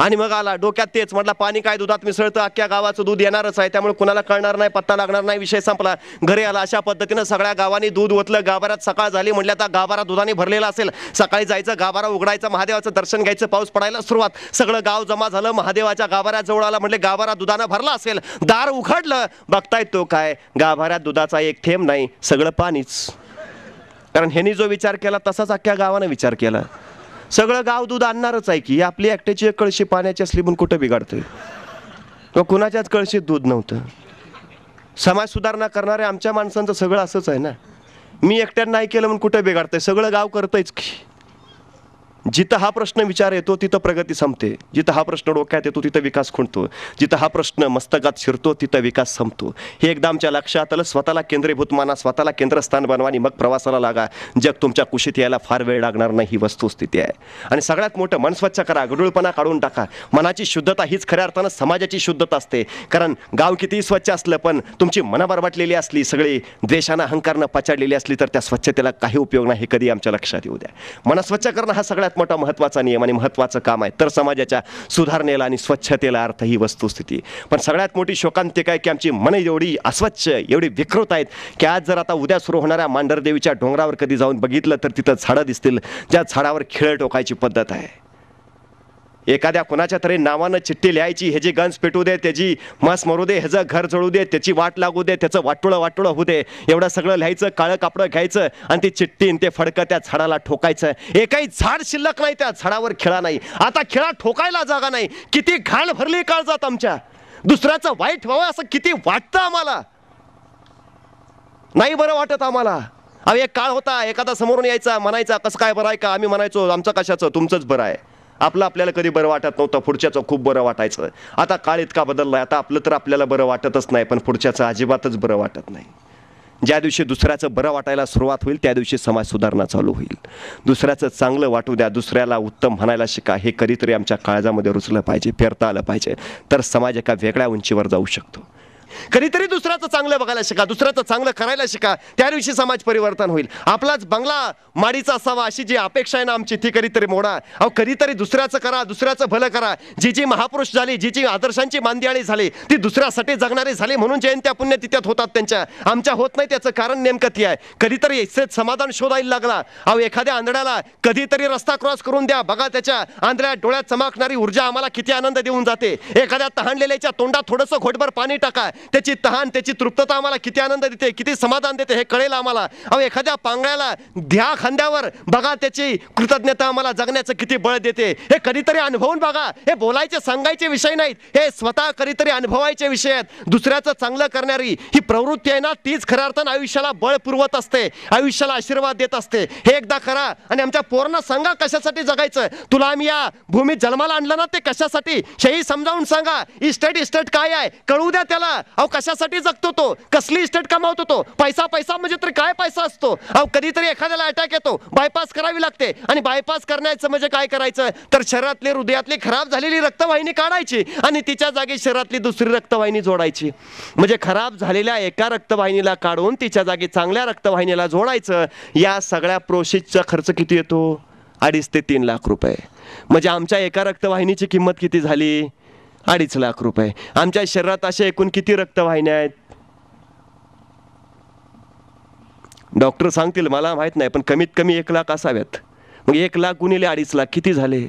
आणि मग आला डोक्यात तेच म्हटलं पाणी काय दुधात मिसळतं अख्ख्या गावाचं दूध येणारच आहे त्यामुळे कुणाला कळणार नाही पत्ता लागणार नाही विषय संपला घरी आला अशा पद्धतीनं सगळ्या गावांनी दूध ओतलं गाभारात सकाळ झाली म्हटलं आता गाभारा दुधाने भरलेला असेल सकाळी जायचं गाभारा उघडायचं महादेवाचं दर्शन घ्यायचं पाऊस पडायला सुरुवात सगळं गाव जमा झालं महादेवाच्या जवळ आला म्हटले गाभारा दुधानं भरला असेल दार उघडलं बघताय तो काय गाभाऱ्यात दुधाचा एक थेंब नाही सगळं पाणीच कारण ह्यांनी जो विचार केला तसाच अख्ख्या गावानं विचार केला सगळं गाव दूध आणणारच आहे की आपली एकट्याची एक कळशी पाण्याची असली म्हणून कुठं बिघाडतोय मग कुणाच्याच कळशीत दूध नव्हतं समाज सुधारणा करणारे आमच्या माणसांचं सगळं असंच आहे ना मी एकट्यानं नाही केलं म्हणून कुठं बिघाडतंय सगळं गाव करतंयच की जिथं हा प्रश्न विचार येतो तिथं प्रगती संपते जिथं हा प्रश्न डोक्यात येतो तिथं विकास खुंटतो जिथं हा प्रश्न मस्तकात शिरतो तिथं विकास संपतो हे एकदा आमच्या लक्षात आलं स्वतःला केंद्रीभूत माना स्वतःला केंद्रस्थान बनवा आणि मग प्रवासाला लागा जग तुमच्या कुशीत यायला फार वेळ लागणार नाही ही वस्तुस्थिती आहे आणि सगळ्यात मोठं मन स्वच्छ करा गडूळपणा काढून टाका मनाची शुद्धता हीच खऱ्या अर्थानं समाजाची शुद्धता असते कारण गाव कितीही स्वच्छ असलं पण तुमची मनाबरबाटलेली असली सगळी द्वेषानं अहंकारनं पचाडलेली असली तर त्या स्वच्छतेला काही उपयोग नाही कधी आमच्या लक्षात येऊ द्या मन स्वच्छ करणं हा सगळ्यात मोठा महत्त्वाचा नियम आणि महत्त्वाचं काम आहे तर समाजाच्या सुधारणेला आणि स्वच्छतेला अर्थ ही वस्तुस्थिती पण सगळ्यात मोठी शोकांतिक आहे की आमची मन एवढी अस्वच्छ एवढी विकृत आहेत की आज जर आता उद्या सुरू होणाऱ्या मांढरदेवीच्या डोंगरावर कधी जाऊन बघितलं तर तिथं झाडं दिसतील ज्या झाडावर खिळ टोकायची पद्धत आहे एखाद्या कुणाच्या तरी नावानं चिठ्ठी लिहायची ह्याची गंज पेटू दे त्याची मास मरू दे ह्याचं घर जळू दे त्याची वाट लागू दे त्याचं वाटुळं वाटोळं होऊ दे एवढं सगळं लिहायचं काळं कापडं घ्यायचं आणि ती चिठ्ठी ते फडकं त्या झाडाला ठोकायचं एकही झाड शिल्लक नाही त्या झाडावर खेळा नाही आता खेळा ठोकायला जागा नाही किती घाण भरली काळ जात आमच्या दुसऱ्याचं वाईट व्हावं असं किती वाटतं आम्हाला नाही बरं वाटत आम्हाला अहो एक काळ होता एखादा समोरून यायचा म्हणायचा कसं काय बरं आहे का आम्ही म्हणायचो आमचं कशाचं तुमचंच बरं आहे आपलं आपल्याला कधी बरं वाटत नव्हतं पुढच्याचं खूप बरं वाटायचं आता काळ इतका बदलला आहे आता आपलं तर आपल्याला बरं वाटतच नाही पण पुढच्याचं अजिबातच बरं वाटत नाही ज्या दिवशी दुसऱ्याचं बरं वाटायला सुरुवात होईल त्या दिवशी समाज सुधारणा चालू होईल दुसऱ्याचं चांगलं वाटू द्या दुसऱ्याला उत्तम म्हणायला शिका हे कधीतरी आमच्या काळजामध्ये रुचलं पाहिजे फेरता आलं पाहिजे तर समाज एका वेगळ्या उंचीवर जाऊ शकतो कधीतरी दुसऱ्याचं चांगलं बघायला शिका दुसऱ्याचं चांगलं करायला शिका त्या दिवशी समाज परिवर्तन होईल आपलाच बंगला माडीचा असावा अशी जी अपेक्षा आहे ना आमची ती कधीतरी मोडा अहो कधीतरी दुसऱ्याचं करा दुसऱ्याचं भलं करा जी जी महापुरुष झाली जी जी आदर्शांची मांदियाळी झाली ती दुसऱ्यासाठी जगणारी झाली म्हणून जयंत्या पुण्य तिथ्यात होतात त्यांच्या आमच्या होत नाही त्याचं कारण नेमकं ती आहे कधीतरी समाधान शोधायला लागला अहो एखाद्या आंधळ्याला कधीतरी रस्ता क्रॉस करून द्या बघा त्याच्या आंधळ्या डोळ्यात चमकणारी ऊर्जा आम्हाला किती आनंद देऊन जाते एखाद्या तहानलेल्याच्या तोंडात थोडंसं घोटभर पाणी टाका त्याची तहान त्याची तृप्तता आम्हाला किती आनंद देते किती समाधान देते हे कळेल आम्हाला अहो एखाद्या पांगळ्याला ध्या खांद्यावर बघा त्याची कृतज्ञता आम्हाला जगण्याचं किती बळ देते हे कधीतरी अनुभवून बघा हे बोलायचे सांगायचे विषय नाहीत हे स्वतः कधीतरी अनुभवायचे विषय आहेत दुसऱ्याचं चांगलं करणारी ही प्रवृत्ती आहे ना तीच खऱ्या अर्थानं आयुष्याला बळ पुरवत असते आयुष्याला आशीर्वाद देत असते हे एकदा करा आणि आमच्या पोरांना सांगा कशासाठी जगायचं तुला आम्ही या भूमीत जन्माला आणलं ना ते कशासाठी शही समजावून सांगा इस्टेट इस्टेट काय आहे कळू द्या त्याला अहो कशासाठी जगतो तो कसली इस्टेट कमावतो तो पैसा पैसा म्हणजे तरी काय पैसा असतो अहो कधीतरी एखाद्याला अटॅक येतो बायपास करावी लागते आणि बायपास करण्याचं म्हणजे काय करायचं तर शहरातली हृदयातली खराब झालेली रक्तवाहिनी काढायची आणि तिच्या जागी शहरातली दुसरी रक्तवाहिनी जोडायची म्हणजे खराब झालेल्या एका रक्तवाहिनीला काढून तिच्या जागी चांगल्या रक्तवाहिनीला जोडायचं या सगळ्या प्रोसेसचा खर्च किती येतो अडीच ते तीन लाख रुपये म्हणजे आमच्या एका रक्तवाहिनीची किंमत किती झाली अडीच लाख रुपये आमच्या शरीरात अशा एकूण किती रक्तवाहिन्या आहेत डॉक्टर सांगतील मला माहीत नाही पण कमीत कमी एक लाख असाव्यात मग एक लाख गुणिले अडीच लाख किती झाले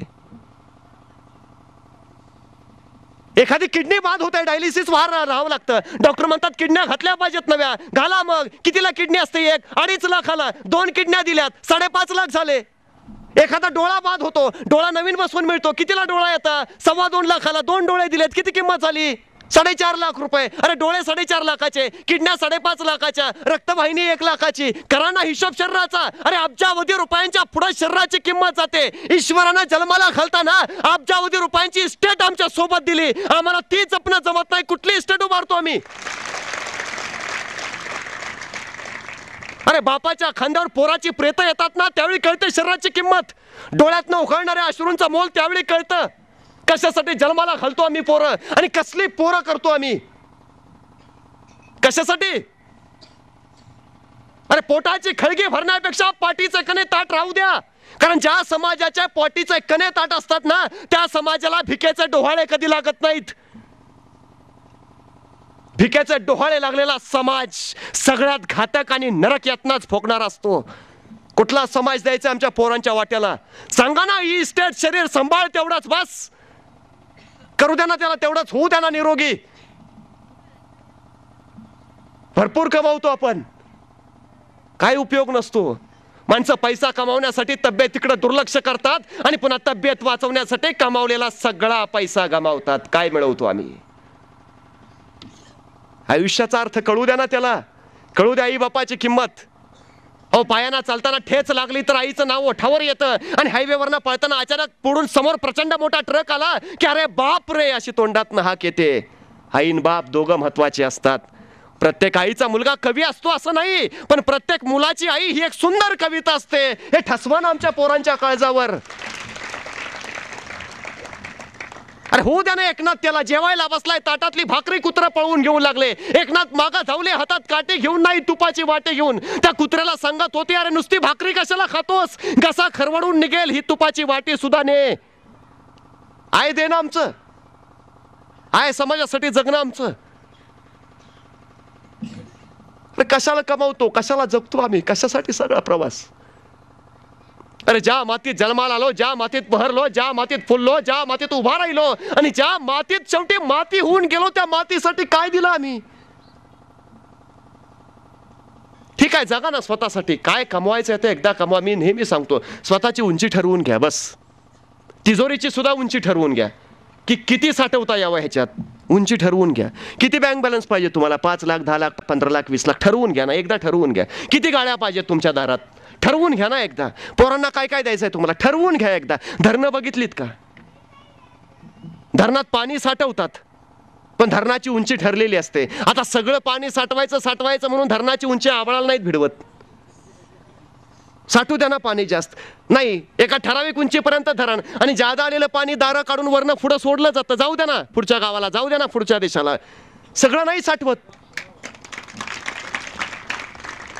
एखादी किडनी बाद आहे डायलिसिस वार राहावं लागतं डॉक्टर म्हणतात किडन्या घातल्या पाहिजेत नव्या घाला मग कितीला किडनी असते एक अडीच लाखाला दोन किडन्या दिल्यात साडेपाच लाख झाले एखादा डोळा बाद होतो डोळा नवीन बसून मिळतो कितीला डोळा येता सव्वा दोन लाखाला दोन डोळे दिलेत किती किंमत झाली साडेचार लाख रुपये अरे डोळे साडेचार लाखाचे किडण्या साडेपाच लाखाच्या रक्तवाहिनी एक लाखाची कराना हिशोब शरीराचा अरे अब्जावधी रुपयांच्या पुढे शरीराची किंमत जाते ईश्वरानं जन्माला घालताना अब्जावधी रुपयांची स्टेट आमच्या सोबत दिली आम्हाला ती जपणं जमत नाही कुठली स्टेट उभारतो आम्ही अरे बापाच्या खांद्यावर पोराची प्रेत येतात ना त्यावेळी कळते शरीराची किंमत न उखळणाऱ्या अश्रूंचा मोल त्यावेळी कळतं कशासाठी जन्माला घालतो आम्ही पोरं आणि कसली पोरं करतो आम्ही कशासाठी अरे पोटाची खळगी भरण्यापेक्षा पाठीचे कणे ताट राहू द्या कारण ज्या समाजाच्या पोटीचे कणे ताट असतात ना त्या समाजाला भिकेचे डोहाळे कधी लागत नाहीत भिक्याचे डोहाळे लागलेला समाज सगळ्यात घातक आणि नरक यातनाच फोकणार असतो कुठला समाज द्यायचा आमच्या पोरांच्या वाट्याला सांगा ना ही स्टेट शरीर सांभाळ तेवढाच बस करू द्या ना त्याला तेवढाच होऊ द्या ना निरोगी भरपूर कमावतो आपण काय उपयोग नसतो माणसं पैसा कमावण्यासाठी तब्येत तिकडे दुर्लक्ष करतात आणि पुन्हा तब्येत वाचवण्यासाठी कमावलेला सगळा पैसा गमावतात काय मिळवतो आम्ही आयुष्याचा अर्थ कळू द्या ना त्याला कळू द्या आई बापाची किंमत अहो पायाना चालताना ठेच लागली तर आईचं नाव ओठावर येतं आणि हायवेवरनं पळताना अचानक पुढून समोर प्रचंड मोठा ट्रक आला की अरे बाप रे अशी तोंडात हाक येते आईन बाप दोघं महत्वाचे असतात प्रत्येक आईचा मुलगा कवी असतो असं नाही पण प्रत्येक मुलाची आई ही एक सुंदर कविता असते हे ना आमच्या पोरांच्या काळजावर अरे होऊ द्या ना एकनाथ त्याला जेवायला बसलाय ताटातली भाकरी कुत्रा पळवून घेऊ लागले एकनाथ मागा धावले हातात काटे घेऊन नाही तुपाची वाटे घेऊन त्या कुत्र्याला सांगत होते अरे नुसती भाकरी कशाला खातोस कसा खरवडून निघेल ही तुपाची वाटी सुद्धा ने आहे दे ना आमचं आहे समाजासाठी जगणं आमचं कशाला कमावतो कशाला जगतो आम्ही कशासाठी सगळा प्रवास अरे ज्या मातीत जन्माला आलो ज्या मातीत पहरलो ज्या मातीत फुललो ज्या मातीत उभा राहिलो आणि ज्या मातीत शेवटी माती होऊन गेलो त्या मातीसाठी काय दिलं आम्ही ठीक आहे जगा ना स्वतःसाठी काय कमवायचं ते एकदा कमवा मी नेहमी सांगतो स्वतःची उंची ठरवून घ्या बस तिजोरीची सुद्धा उंची ठरवून घ्या की किती साठवता यावं ह्याच्यात उंची ठरवून घ्या किती बँक बॅलन्स पाहिजे तुम्हाला पाच लाख दहा लाख पंधरा लाख वीस लाख ठरवून घ्या ना एकदा ठरवून घ्या किती गाड्या पाहिजेत तुमच्या दारात ठरवून घ्या ना एकदा पोरांना काय काय द्यायचं आहे तुम्हाला ठरवून घ्या एकदा धरणं बघितलीत का धरणात पाणी साठवतात पण धरणाची उंची ठरलेली असते आता सगळं पाणी साठवायचं साठवायचं म्हणून धरणाची उंची आवळाला नाहीत भिडवत साठू द्या ना पाणी जास्त नाही एका ठराविक उंचीपर्यंत धरण आणि जादा आलेलं पाणी दारं काढून वरनं पुढं सोडलं जातं जाऊ द्या ना पुढच्या गावाला जाऊ द्या ना पुढच्या देशाला सगळं नाही साठवत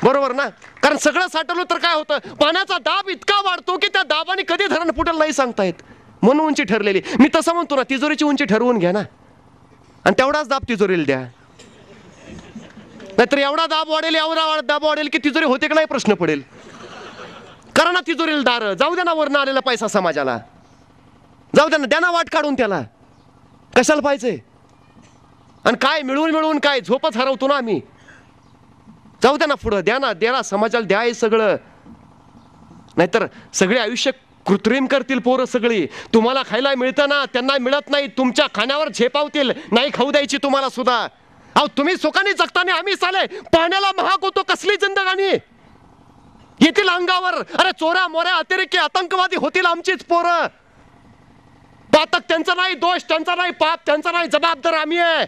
बरोबर ना कारण सगळं साठवलं तर काय होतं पाण्याचा दाब इतका वाढतो की त्या दाबाने कधी धरण फुटल नाही सांगता येत म्हणून उंची ठरलेली मी तसं म्हणतो ना तिजोरीची उंची ठरवून घ्या ना आणि तेवढाच दाब तिजोरीला द्या नाहीतर एवढा दाब वाढेल एवढा दाब वाढेल की तिजोरी होते का नाही प्रश्न पडेल करा ना तिजोरीला दार जाऊ द्या ना वरनं आलेला पैसा समाजाला जाऊ द्या ना द्या ना वाट काढून त्याला कशाला पाहिजे आणि काय मिळवून मिळवून काय झोपच हरवतो ना आम्ही जाऊ द्या ना पुढं द्या ना द्या ना समाजाला द्या हे सगळं नाहीतर सगळे आयुष्य कृत्रिम करतील पोरं सगळी तुम्हाला खायला मिळतं ना त्यांना मिळत नाही तुमच्या खाण्यावर झेपावतील नाही खाऊ द्यायची तुम्हाला सुद्धा अहो तुम्ही सुखाने जगताना आम्ही चाले पाण्याला महाग होतो कसली जिंदगानी येतील अंगावर अरे चोऱ्या मोऱ्या अतिरेकी आतंकवादी होतील आमचीच पोरं पातक त्यांचा नाही दोष त्यांचा नाही पाप त्यांचा नाही जबाबदार आम्ही आहे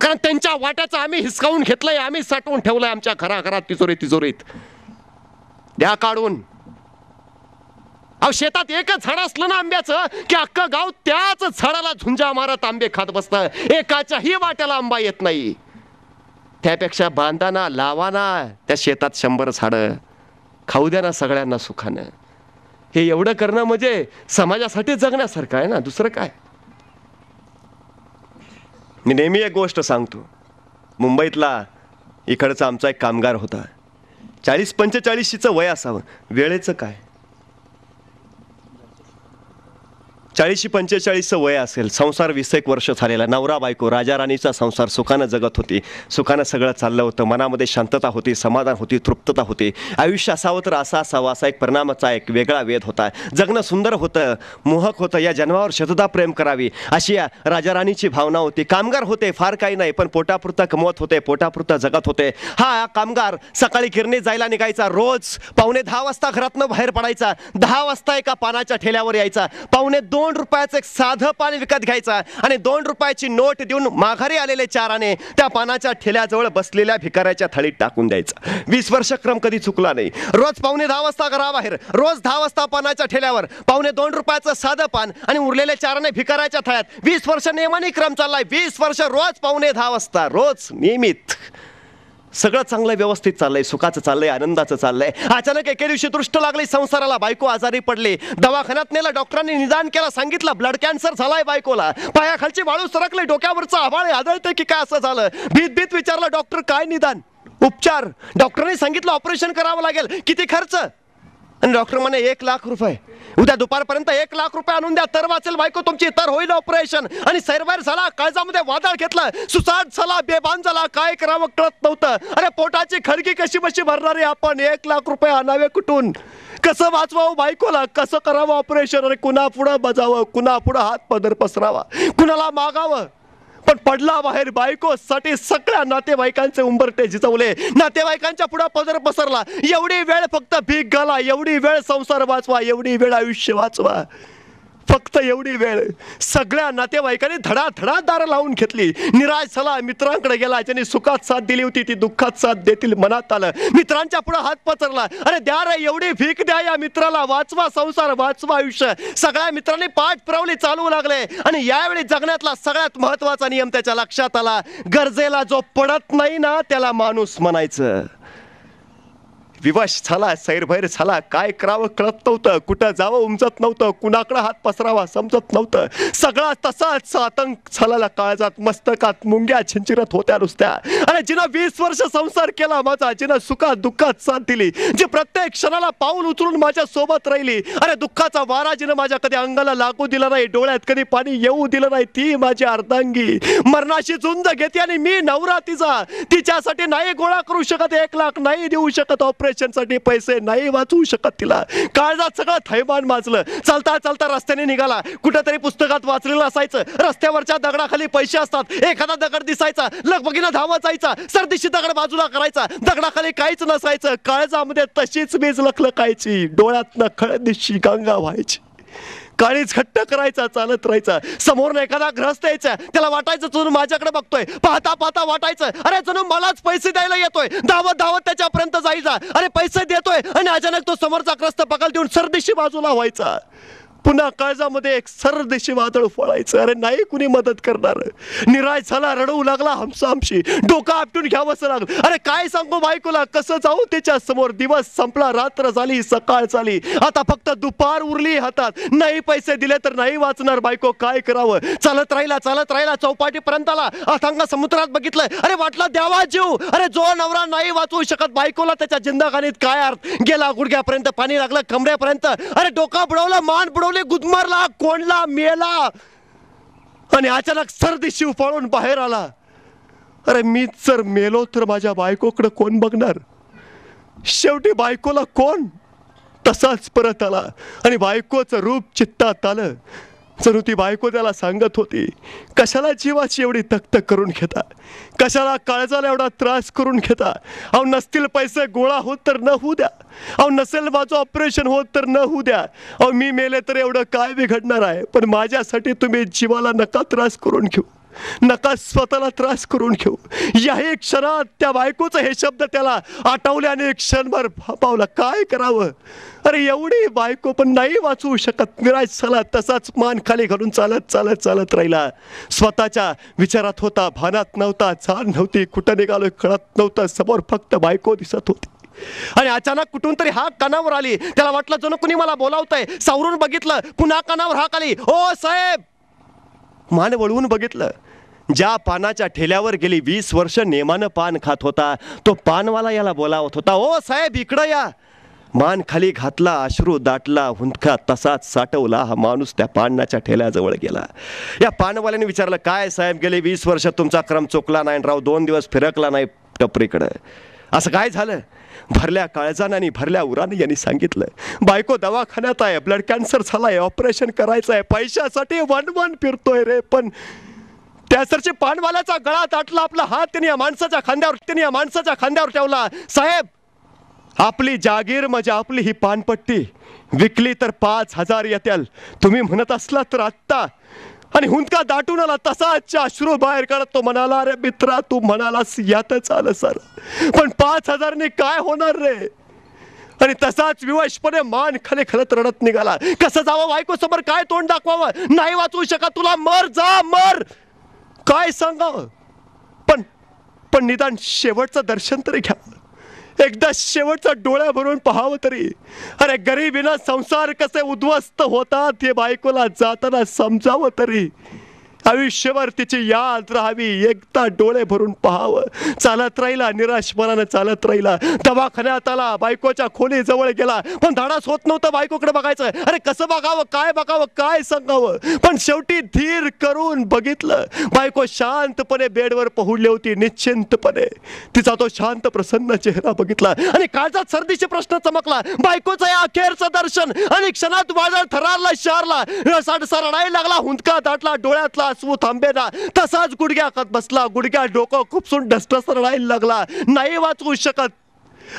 कारण त्यांच्या वाट्याचं आम्ही हिसकावून घेतलंय आम्ही साठवून ठेवलंय आमच्या घरा घरात तिजोरी तिजोरीत द्या काढून अहो शेतात एकच झाड असलं ना आंब्याचं की अख्खं गाव त्याच झाडाला झुंजा मारत आंबे खात बसत एकाच्याही वाट्याला आंबा येत नाही त्यापेक्षा बांधाना लावाना त्या शेतात शंभर झाडं खाऊ द्या ना सगळ्यांना सुखानं हे एवढं करणं म्हणजे समाजासाठी जगण्यासारखं आहे ना दुसरं काय मी नेहमी एक गोष्ट सांगतो मुंबईतला इकडचा आमचा एक कामगार होता चाळीस पंचेचाळीसशीचं वय असावं वेळेचं काय चाळीसशे पंचेचाळीसचं वय असेल संसार वीस एक वर्ष झालेला नवरा बायको राजा राणीचा संसार सुखानं जगत होती सुखानं सगळं चाललं होतं मनामध्ये शांतता होती समाधान होती तृप्तता होती आयुष्य असावं तर असा असावा असा एक परिणामाचा एक वेगळा वेध होता जगणं सुंदर होतं मोहक होतं या जन्मावर शतदा प्रेम करावी अशी या राजा राणीची भावना होती कामगार होते फार काही नाही पण पोटापुरता कमवत होते पोटापुरता जगत होते हा कामगार सकाळी किरणी जायला निघायचा रोज पावणे दहा वाजता घरातनं बाहेर पडायचा दहा वाजता एका पानाच्या ठेल्यावर यायचा पावणे दोन दोन रुपयाचं एक साधं पान विकत घ्यायचा आणि दोन रुपयाची नोट देऊन माघारी आलेले चाराने त्या पानाच्या ठेल्याजवळ बसलेल्या भिकाऱ्याच्या थळीत टाकून द्यायचा वीस वर्ष क्रम कधी चुकला नाही रोज पावणे दहा वाजता घराबाहेर रोज दहा वाजता पानाच्या ठेल्यावर पावणे दोन रुपयाचं साधं पान आणि उरलेले चाराने भिकाऱ्याच्या थळ्यात वीस वर्ष नियमाने क्रम चाललाय वीस वर्ष रोज पावणे दहा वाजता रोज नियमित सगळं चांगलं व्यवस्थित चाललंय सुखाचं चाललंय आनंदाचं चाललंय अचानक एके दिवशी दृष्ट लागली संसाराला बायको आजारी पडली दवाखान्यात नेला डॉक्टरांनी निदान केला सांगितलं ब्लड कॅन्सर झालाय बायकोला पायाखालची वाळू सरकली डोक्यावरचं आभाळ आदळते की काय असं झालं भीत भीत विचारलं डॉक्टर काय निदान उपचार डॉक्टरांनी सांगितलं ऑपरेशन करावं लागेल किती खर्च आणि डॉक्टर म्हणे एक लाख रुपये उद्या दुपारपर्यंत एक लाख रुपये आणून द्या तर वाचेल बायको तुमची तर होईल ऑपरेशन आणि सैरवैर झाला काळजामध्ये वादळ घेतला सुसाट झाला बेबान झाला काय करावं कळत नव्हतं अरे पोटाची खडकी कशी बशी भरणारे आपण एक लाख रुपये आणावे कुठून कसं वाचवावं बायकोला कसं करावं ऑपरेशन अरे कुणा पुढं बजावं कुणापुढं हात पदर पसरावा कुणाला मागावं पण पडला बाहेर बायको साठी सगळ्या नातेवाईकांचे उंबरटे झिजवले नातेवाईकांच्या पुढे पदर पसरला एवढी वेळ फक्त भीक घाला एवढी वेळ संसार वाचवा एवढी वेळ आयुष्य वाचवा फक्त एवढी वेळ सगळ्या नातेवाईकाने धडाधडा दार लावून घेतली निराश झाला मित्रांकडे गेला ज्यांनी सुखात साथ दिली होती ती दुःखात साथ देतील मनात आलं मित्रांच्या पुढे हात पचरला अरे द्या रे एवढी भीक द्या या मित्राला वाचवा संसार वाचवा आयुष्य सगळ्या मित्रांनी पाठ पुरवली चालू लागले आणि यावेळी जगण्यातला सगळ्यात महत्वाचा नियम त्याच्या लक्षात आला गरजेला जो पडत नाही ना त्याला माणूस म्हणायचं विवश झाला सैरभैर झाला काय करावं कळत नव्हतं कुठं जावं उमजत नव्हतं कुणाकडं हात पसरावा समजत नव्हतं सगळा तसाच आतंक झालेला काळजात मस्तकात मुंग्या छिंचिरत होत्या नुसत्या अरे जिनं वीस वर्ष संसार केला माझा जिनं सुखात दुःखात साथ दिली जी प्रत्येक क्षणाला पाऊल उचलून माझ्या सोबत राहिली अरे दुःखाचा वारा जिनं माझ्या कधी अंगाला लागू दिला नाही डोळ्यात कधी पाणी येऊ दिलं नाही ती माझी अर्धांगी मरणाशी झुंज घेते आणि मी नवरा तिचा तिच्यासाठी नाही गोळा करू शकत एक लाख नाही देऊ शकत ऑपरेशन ऑपरेशनसाठी पैसे नाही वाचवू शकत तिला काळजात सगळं थैमान माजलं चालता चालता रस्त्याने निघाला कुठेतरी पुस्तकात वाचलेलं असायचं रस्त्यावरच्या दगडाखाली पैसे असतात एखादा दगड दिसायचा लगबगीनं धावा जायचा सरदिशी दगड बाजूला करायचा दगडाखाली काहीच नसायचं काळजामध्ये तशीच वीज लखलकायची नखळ खळदिशी गंगा व्हायची काळीच घट्ट करायचा चालत राहायचा समोर एखादा ग्रस्त यायचा त्याला वाटायचं चुनू माझ्याकडे बघतोय पाहता पाहता वाटायचं अरे चुनू मलाच पैसे द्यायला येतोय धावत धावत त्याच्यापर्यंत जायचा अरे पैसे देतोय आणि अचानक तो समोरचा ग्रस्त पकाल देऊन सरदेशी बाजूला व्हायचा पुन्हा काळजामध्ये एक सरदेशी वादळ फळायचं अरे नाही कुणी मदत करणार निराश झाला रडवू लागला हमसा हमशी डोका आपटून घ्यावंच लागलं अरे काय सांगू बायकोला कसं जाऊ त्याच्या समोर दिवस संपला रात्र झाली सकाळ झाली आता फक्त दुपार उरली हातात नाही पैसे दिले तर नाही वाचणार बायको काय करावं चालत राहिला चालत राहिला चौपाटी पर्यंत आला अथांगा समुद्रात बघितलंय अरे वाटला द्यावा जीव अरे जो नवरा नाही वाचवू शकत बायकोला त्याच्या जिंदाखानीत काय अर्थ गेला गुडघ्यापर्यंत पाणी लागलं कमऱ्यापर्यंत अरे डोका बुडवला मान बुडवला गुदमरला कोंडला मेला आणि अचानक सर्दी शिव पळून बाहेर आला अरे मी जर मेलो तर माझ्या बायकोकडे कोण बघणार शेवटी बायकोला कोण तसाच परत आला आणि बायकोचं रूप चित्तात आलं जणू ती बायको त्याला सांगत होती कशाला जीवाची एवढी तकतक करून घेता कशाला काळजाला एवढा त्रास करून घेता अहो नसतील पैसे गोळा होत तर न होऊ द्या अहो नसेल माझं ऑपरेशन होत तर न होऊ द्या अहो मी मेले तर एवढं काय बिघडणार आहे पण माझ्यासाठी तुम्ही जीवाला नका त्रास करून घेऊ नका स्वतःला त्रास करून घेऊ याही क्षणात त्या बायकोचं हे शब्द त्याला आठवले आणि क्षणभर पावला काय करावं अरे एवढी बायको पण नाही वाचवू शकत निराश झाला तसाच मान खाली घालून चालत चालत चालत राहिला स्वतःच्या विचारात होता भानात नव्हता झाड नव्हती कुठं निघालो कळत नव्हतं समोर फक्त बायको दिसत होती आणि अचानक कुठून तरी हाक कानावर आली त्याला वाटलं जण कुणी मला बोलावतंय सावरून बघितलं पुन्हा कानावर हाक आली ओ साहेब मान वळवून बघितलं ज्या पानाच्या ठेल्यावर गेली वीस वर्ष नेमानं पान खात होता तो पानवाला याला बोलावत होता ओ साहेब इकडं या मान खाली घातला अश्रू दाटला हुंदका तसाच साठवला हा माणूस त्या पानाच्या ठेल्याजवळ गेला या पानवाल्याने विचारलं काय साहेब गेले वीस वर्ष तुमचा क्रम चुकला नाही राव दोन दिवस फिरकला नाही टपरीकडं असं काय झालं भरल्या काळजानाने भरल्या उराने यांनी सांगितलं बायको दवाखान्यात आहे ब्लड कॅन्सर झालाय ऑपरेशन करायचं आहे पैशासाठी वन वन फिरतोय रे पण त्यासरचे पानवाल्याचा गळा दाटला आपला हात त्यांनी या माणसाच्या खांद्यावर त्यांनी या माणसाच्या खांद्यावर ठेवला साहेब आपली जागीर म्हणजे आपली ही पानपट्टी विकली तर पाच हजार येत्याल तुम्ही म्हणत असला तर आत्ता आणि हुंदका दाटून आला तसाच अश्रू बाहेर काढत तो म्हणाला अरे मित्रा तू म्हणालास यातच आलं सर पण पाच हजारने काय होणार रे आणि तसाच विवशपणे मान खाली खलत रडत निघाला कसं जावं बायको समोर काय तोंड दाखवावं नाही वाचवू शका तुला मर जा मर काय सांगावं पण पण निदान शेवटचं दर्शन तरी घ्यावं एकदा शेवटचा डोळ्या भरून पाहावं तरी अरे गरिबीनं संसार कसे उद्ध्वस्त होतात हे बायकोला जाताना समजावं तरी आयुष्यभर तिची याद राहावी एकदा डोळे भरून पहावं चालत राहिला निराशपणानं चालत राहिला दवाखान्यात आला बायकोच्या खोली जवळ गेला पण धाडास होत नव्हतं बायकोकडे बघायचं अरे कसं बघावं काय बघावं काय सांगावं पण शेवटी धीर करून बघितलं बायको शांतपणे बेडवर पहुडली होती निश्चिंतपणे तिचा तो शांत प्रसन्न चेहरा बघितला आणि काळजात सर्दीचे प्रश्न चमकला बायकोचं या अखेरचं दर्शन आणि क्षणात वादळ थरारला शहरला रडायला लागला हुंदका दाटला डोळ्यातला थांबे ना तसाच गुडघ्याखात बसला गुडघ्या डोकं खुपसून डस्टसर राहायला लागला नाही वाचवू शकत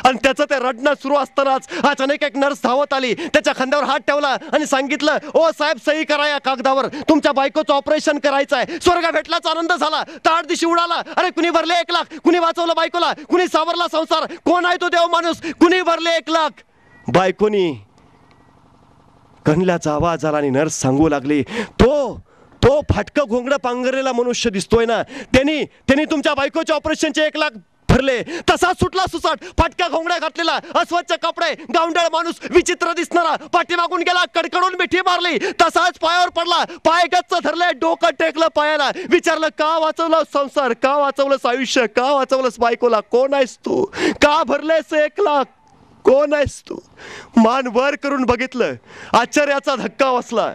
आणि त्याचं ते रडणं सुरू असतानाच अचानक एक नर्स धावत आली त्याच्या खांद्यावर हात ठेवला आणि सांगितलं ओ साहेब सही करा या कागदावर तुमच्या बायकोचं ऑपरेशन करायचं आहे स्वर्ग भेटलाच आनंद झाला ताड दिशी उडाला अरे कुणी भरले एक लाख कुणी वाचवलं बायकोला कुणी सावरला संसार कोण आहे तो देव माणूस कुणी भरले एक लाख बायकोनी कणल्याचा आवाज आला आणि नर्स सांगू लागली तो तो फाटकं घोंगडं पांघरलेला मनुष्य दिसतोय ना त्यांनी त्यांनी तुमच्या बायकोच्या ऑपरेशनचे एक लाख भरले तसा सुटला सुसाट फाटक्या घोंगड्या घातलेला अस्वच्छ कपडे गावंडळ माणूस विचित्र दिसणारा पाठीमागून गेला कडकडून मिठी मारली तसाच पायावर पडला पाय गच्च धरले डोकं टेकलं पायाला विचारलं का वाचवलं संसार का वाचवलंस आयुष्य का वाचवलंस बायकोला कोण आहेस तू का भरलेस एक लाख कोण आहेस तू मान वर करून बघितलं आश्चर्याचा धक्का बसला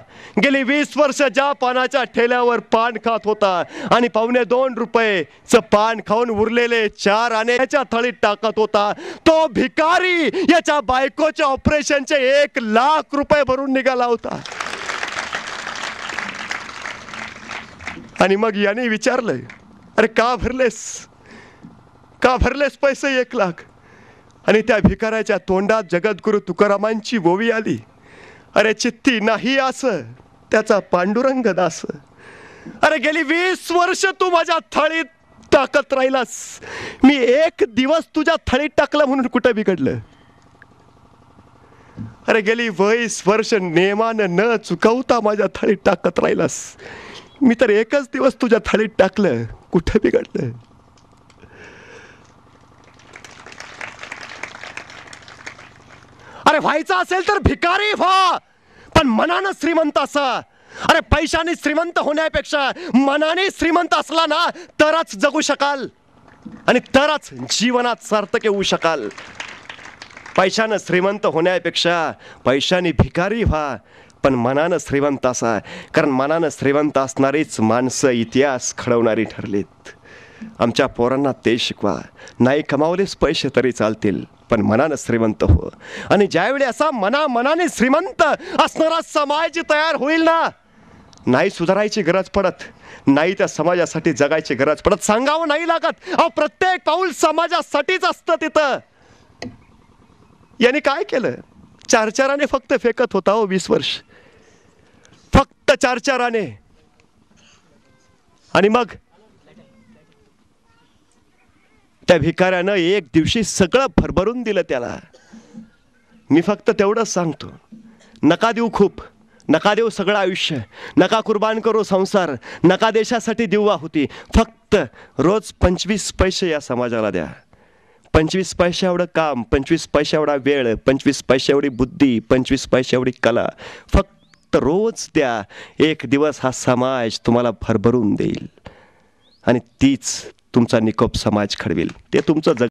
गेली वीस वर्ष ज्या पानाच्या ठेल्यावर पान खात होता आणि पावणे दोन रुपये च पान खाऊन उरलेले चार आण्याच्या थळीत टाकत होता तो भिकारी याच्या बायकोच्या ऑपरेशनचे एक लाख रुपये भरून निघाला होता आणि मग याने विचारलंय अरे का भरलेस का भरलेस पैसे एक लाख आणि त्या भिकाराच्या तोंडात जगद्गुरू तुकारामांची बोवी आली अरे चित्ती नाही असं त्याचा पांडुरंग दास अरे गेली वीस वर्ष तू माझ्या थळीत टाकत राहिलास मी एक दिवस तुझ्या थळीत टाकला म्हणून कुठं बिघडलं अरे गेली वीस वर्ष नेमानं न चुकवता माझ्या थळीत टाकत राहिलास मी तर एकच दिवस तुझ्या थळीत टाकलं कुठं बिघडलं अरे व्हायचं असेल तर भिकारी व्हा पण मनानं श्रीमंत असा अरे पैशाने श्रीमंत होण्यापेक्षा मनाने श्रीमंत असला ना तरच जगू शकाल आणि तरच जीवनात सार्थक येऊ शकाल पैशानं श्रीमंत होण्यापेक्षा पैशाने भिकारी व्हा पण मनानं श्रीमंत असा कारण मनानं श्रीमंत असणारीच माणसं इतिहास खडवणारी ठरलीत आमच्या पोरांना ते शिकवा नाही कमावलेच पैसे तरी चालतील पण मनानं श्रीमंत हो आणि ज्यावेळी असा मना मनाने श्रीमंत असणारा समाज तयार होईल ना नाही सुधारायची गरज पडत नाही त्या समाजासाठी जगायची गरज पडत सांगावं नाही लागत अहो प्रत्येक पाऊल समाजासाठीच असतं तिथं यांनी काय केलं चारचाराने फक्त फेकत होता हो वीस वर्ष फक्त चारचाराने आणि मग त्या भिकाऱ्यानं एक दिवशी सगळं भरभरून दिलं त्याला मी फक्त तेवढंच सांगतो नका देऊ खूप नका देऊ सगळं आयुष्य नका कुर्बान करू संसार नका देशासाठी देऊ होती फक्त रोज पंचवीस पैसे या समाजाला द्या पंचवीस पैसे एवढं काम पंचवीस पैसे एवढा वेळ पंचवीस पैसे एवढी बुद्धी पंचवीस पैसे एवढी कला फक्त रोज द्या एक दिवस हा समाज तुम्हाला भरभरून देईल आणि तीच तुमचा निकोप समाज खडवेल ते तुमचं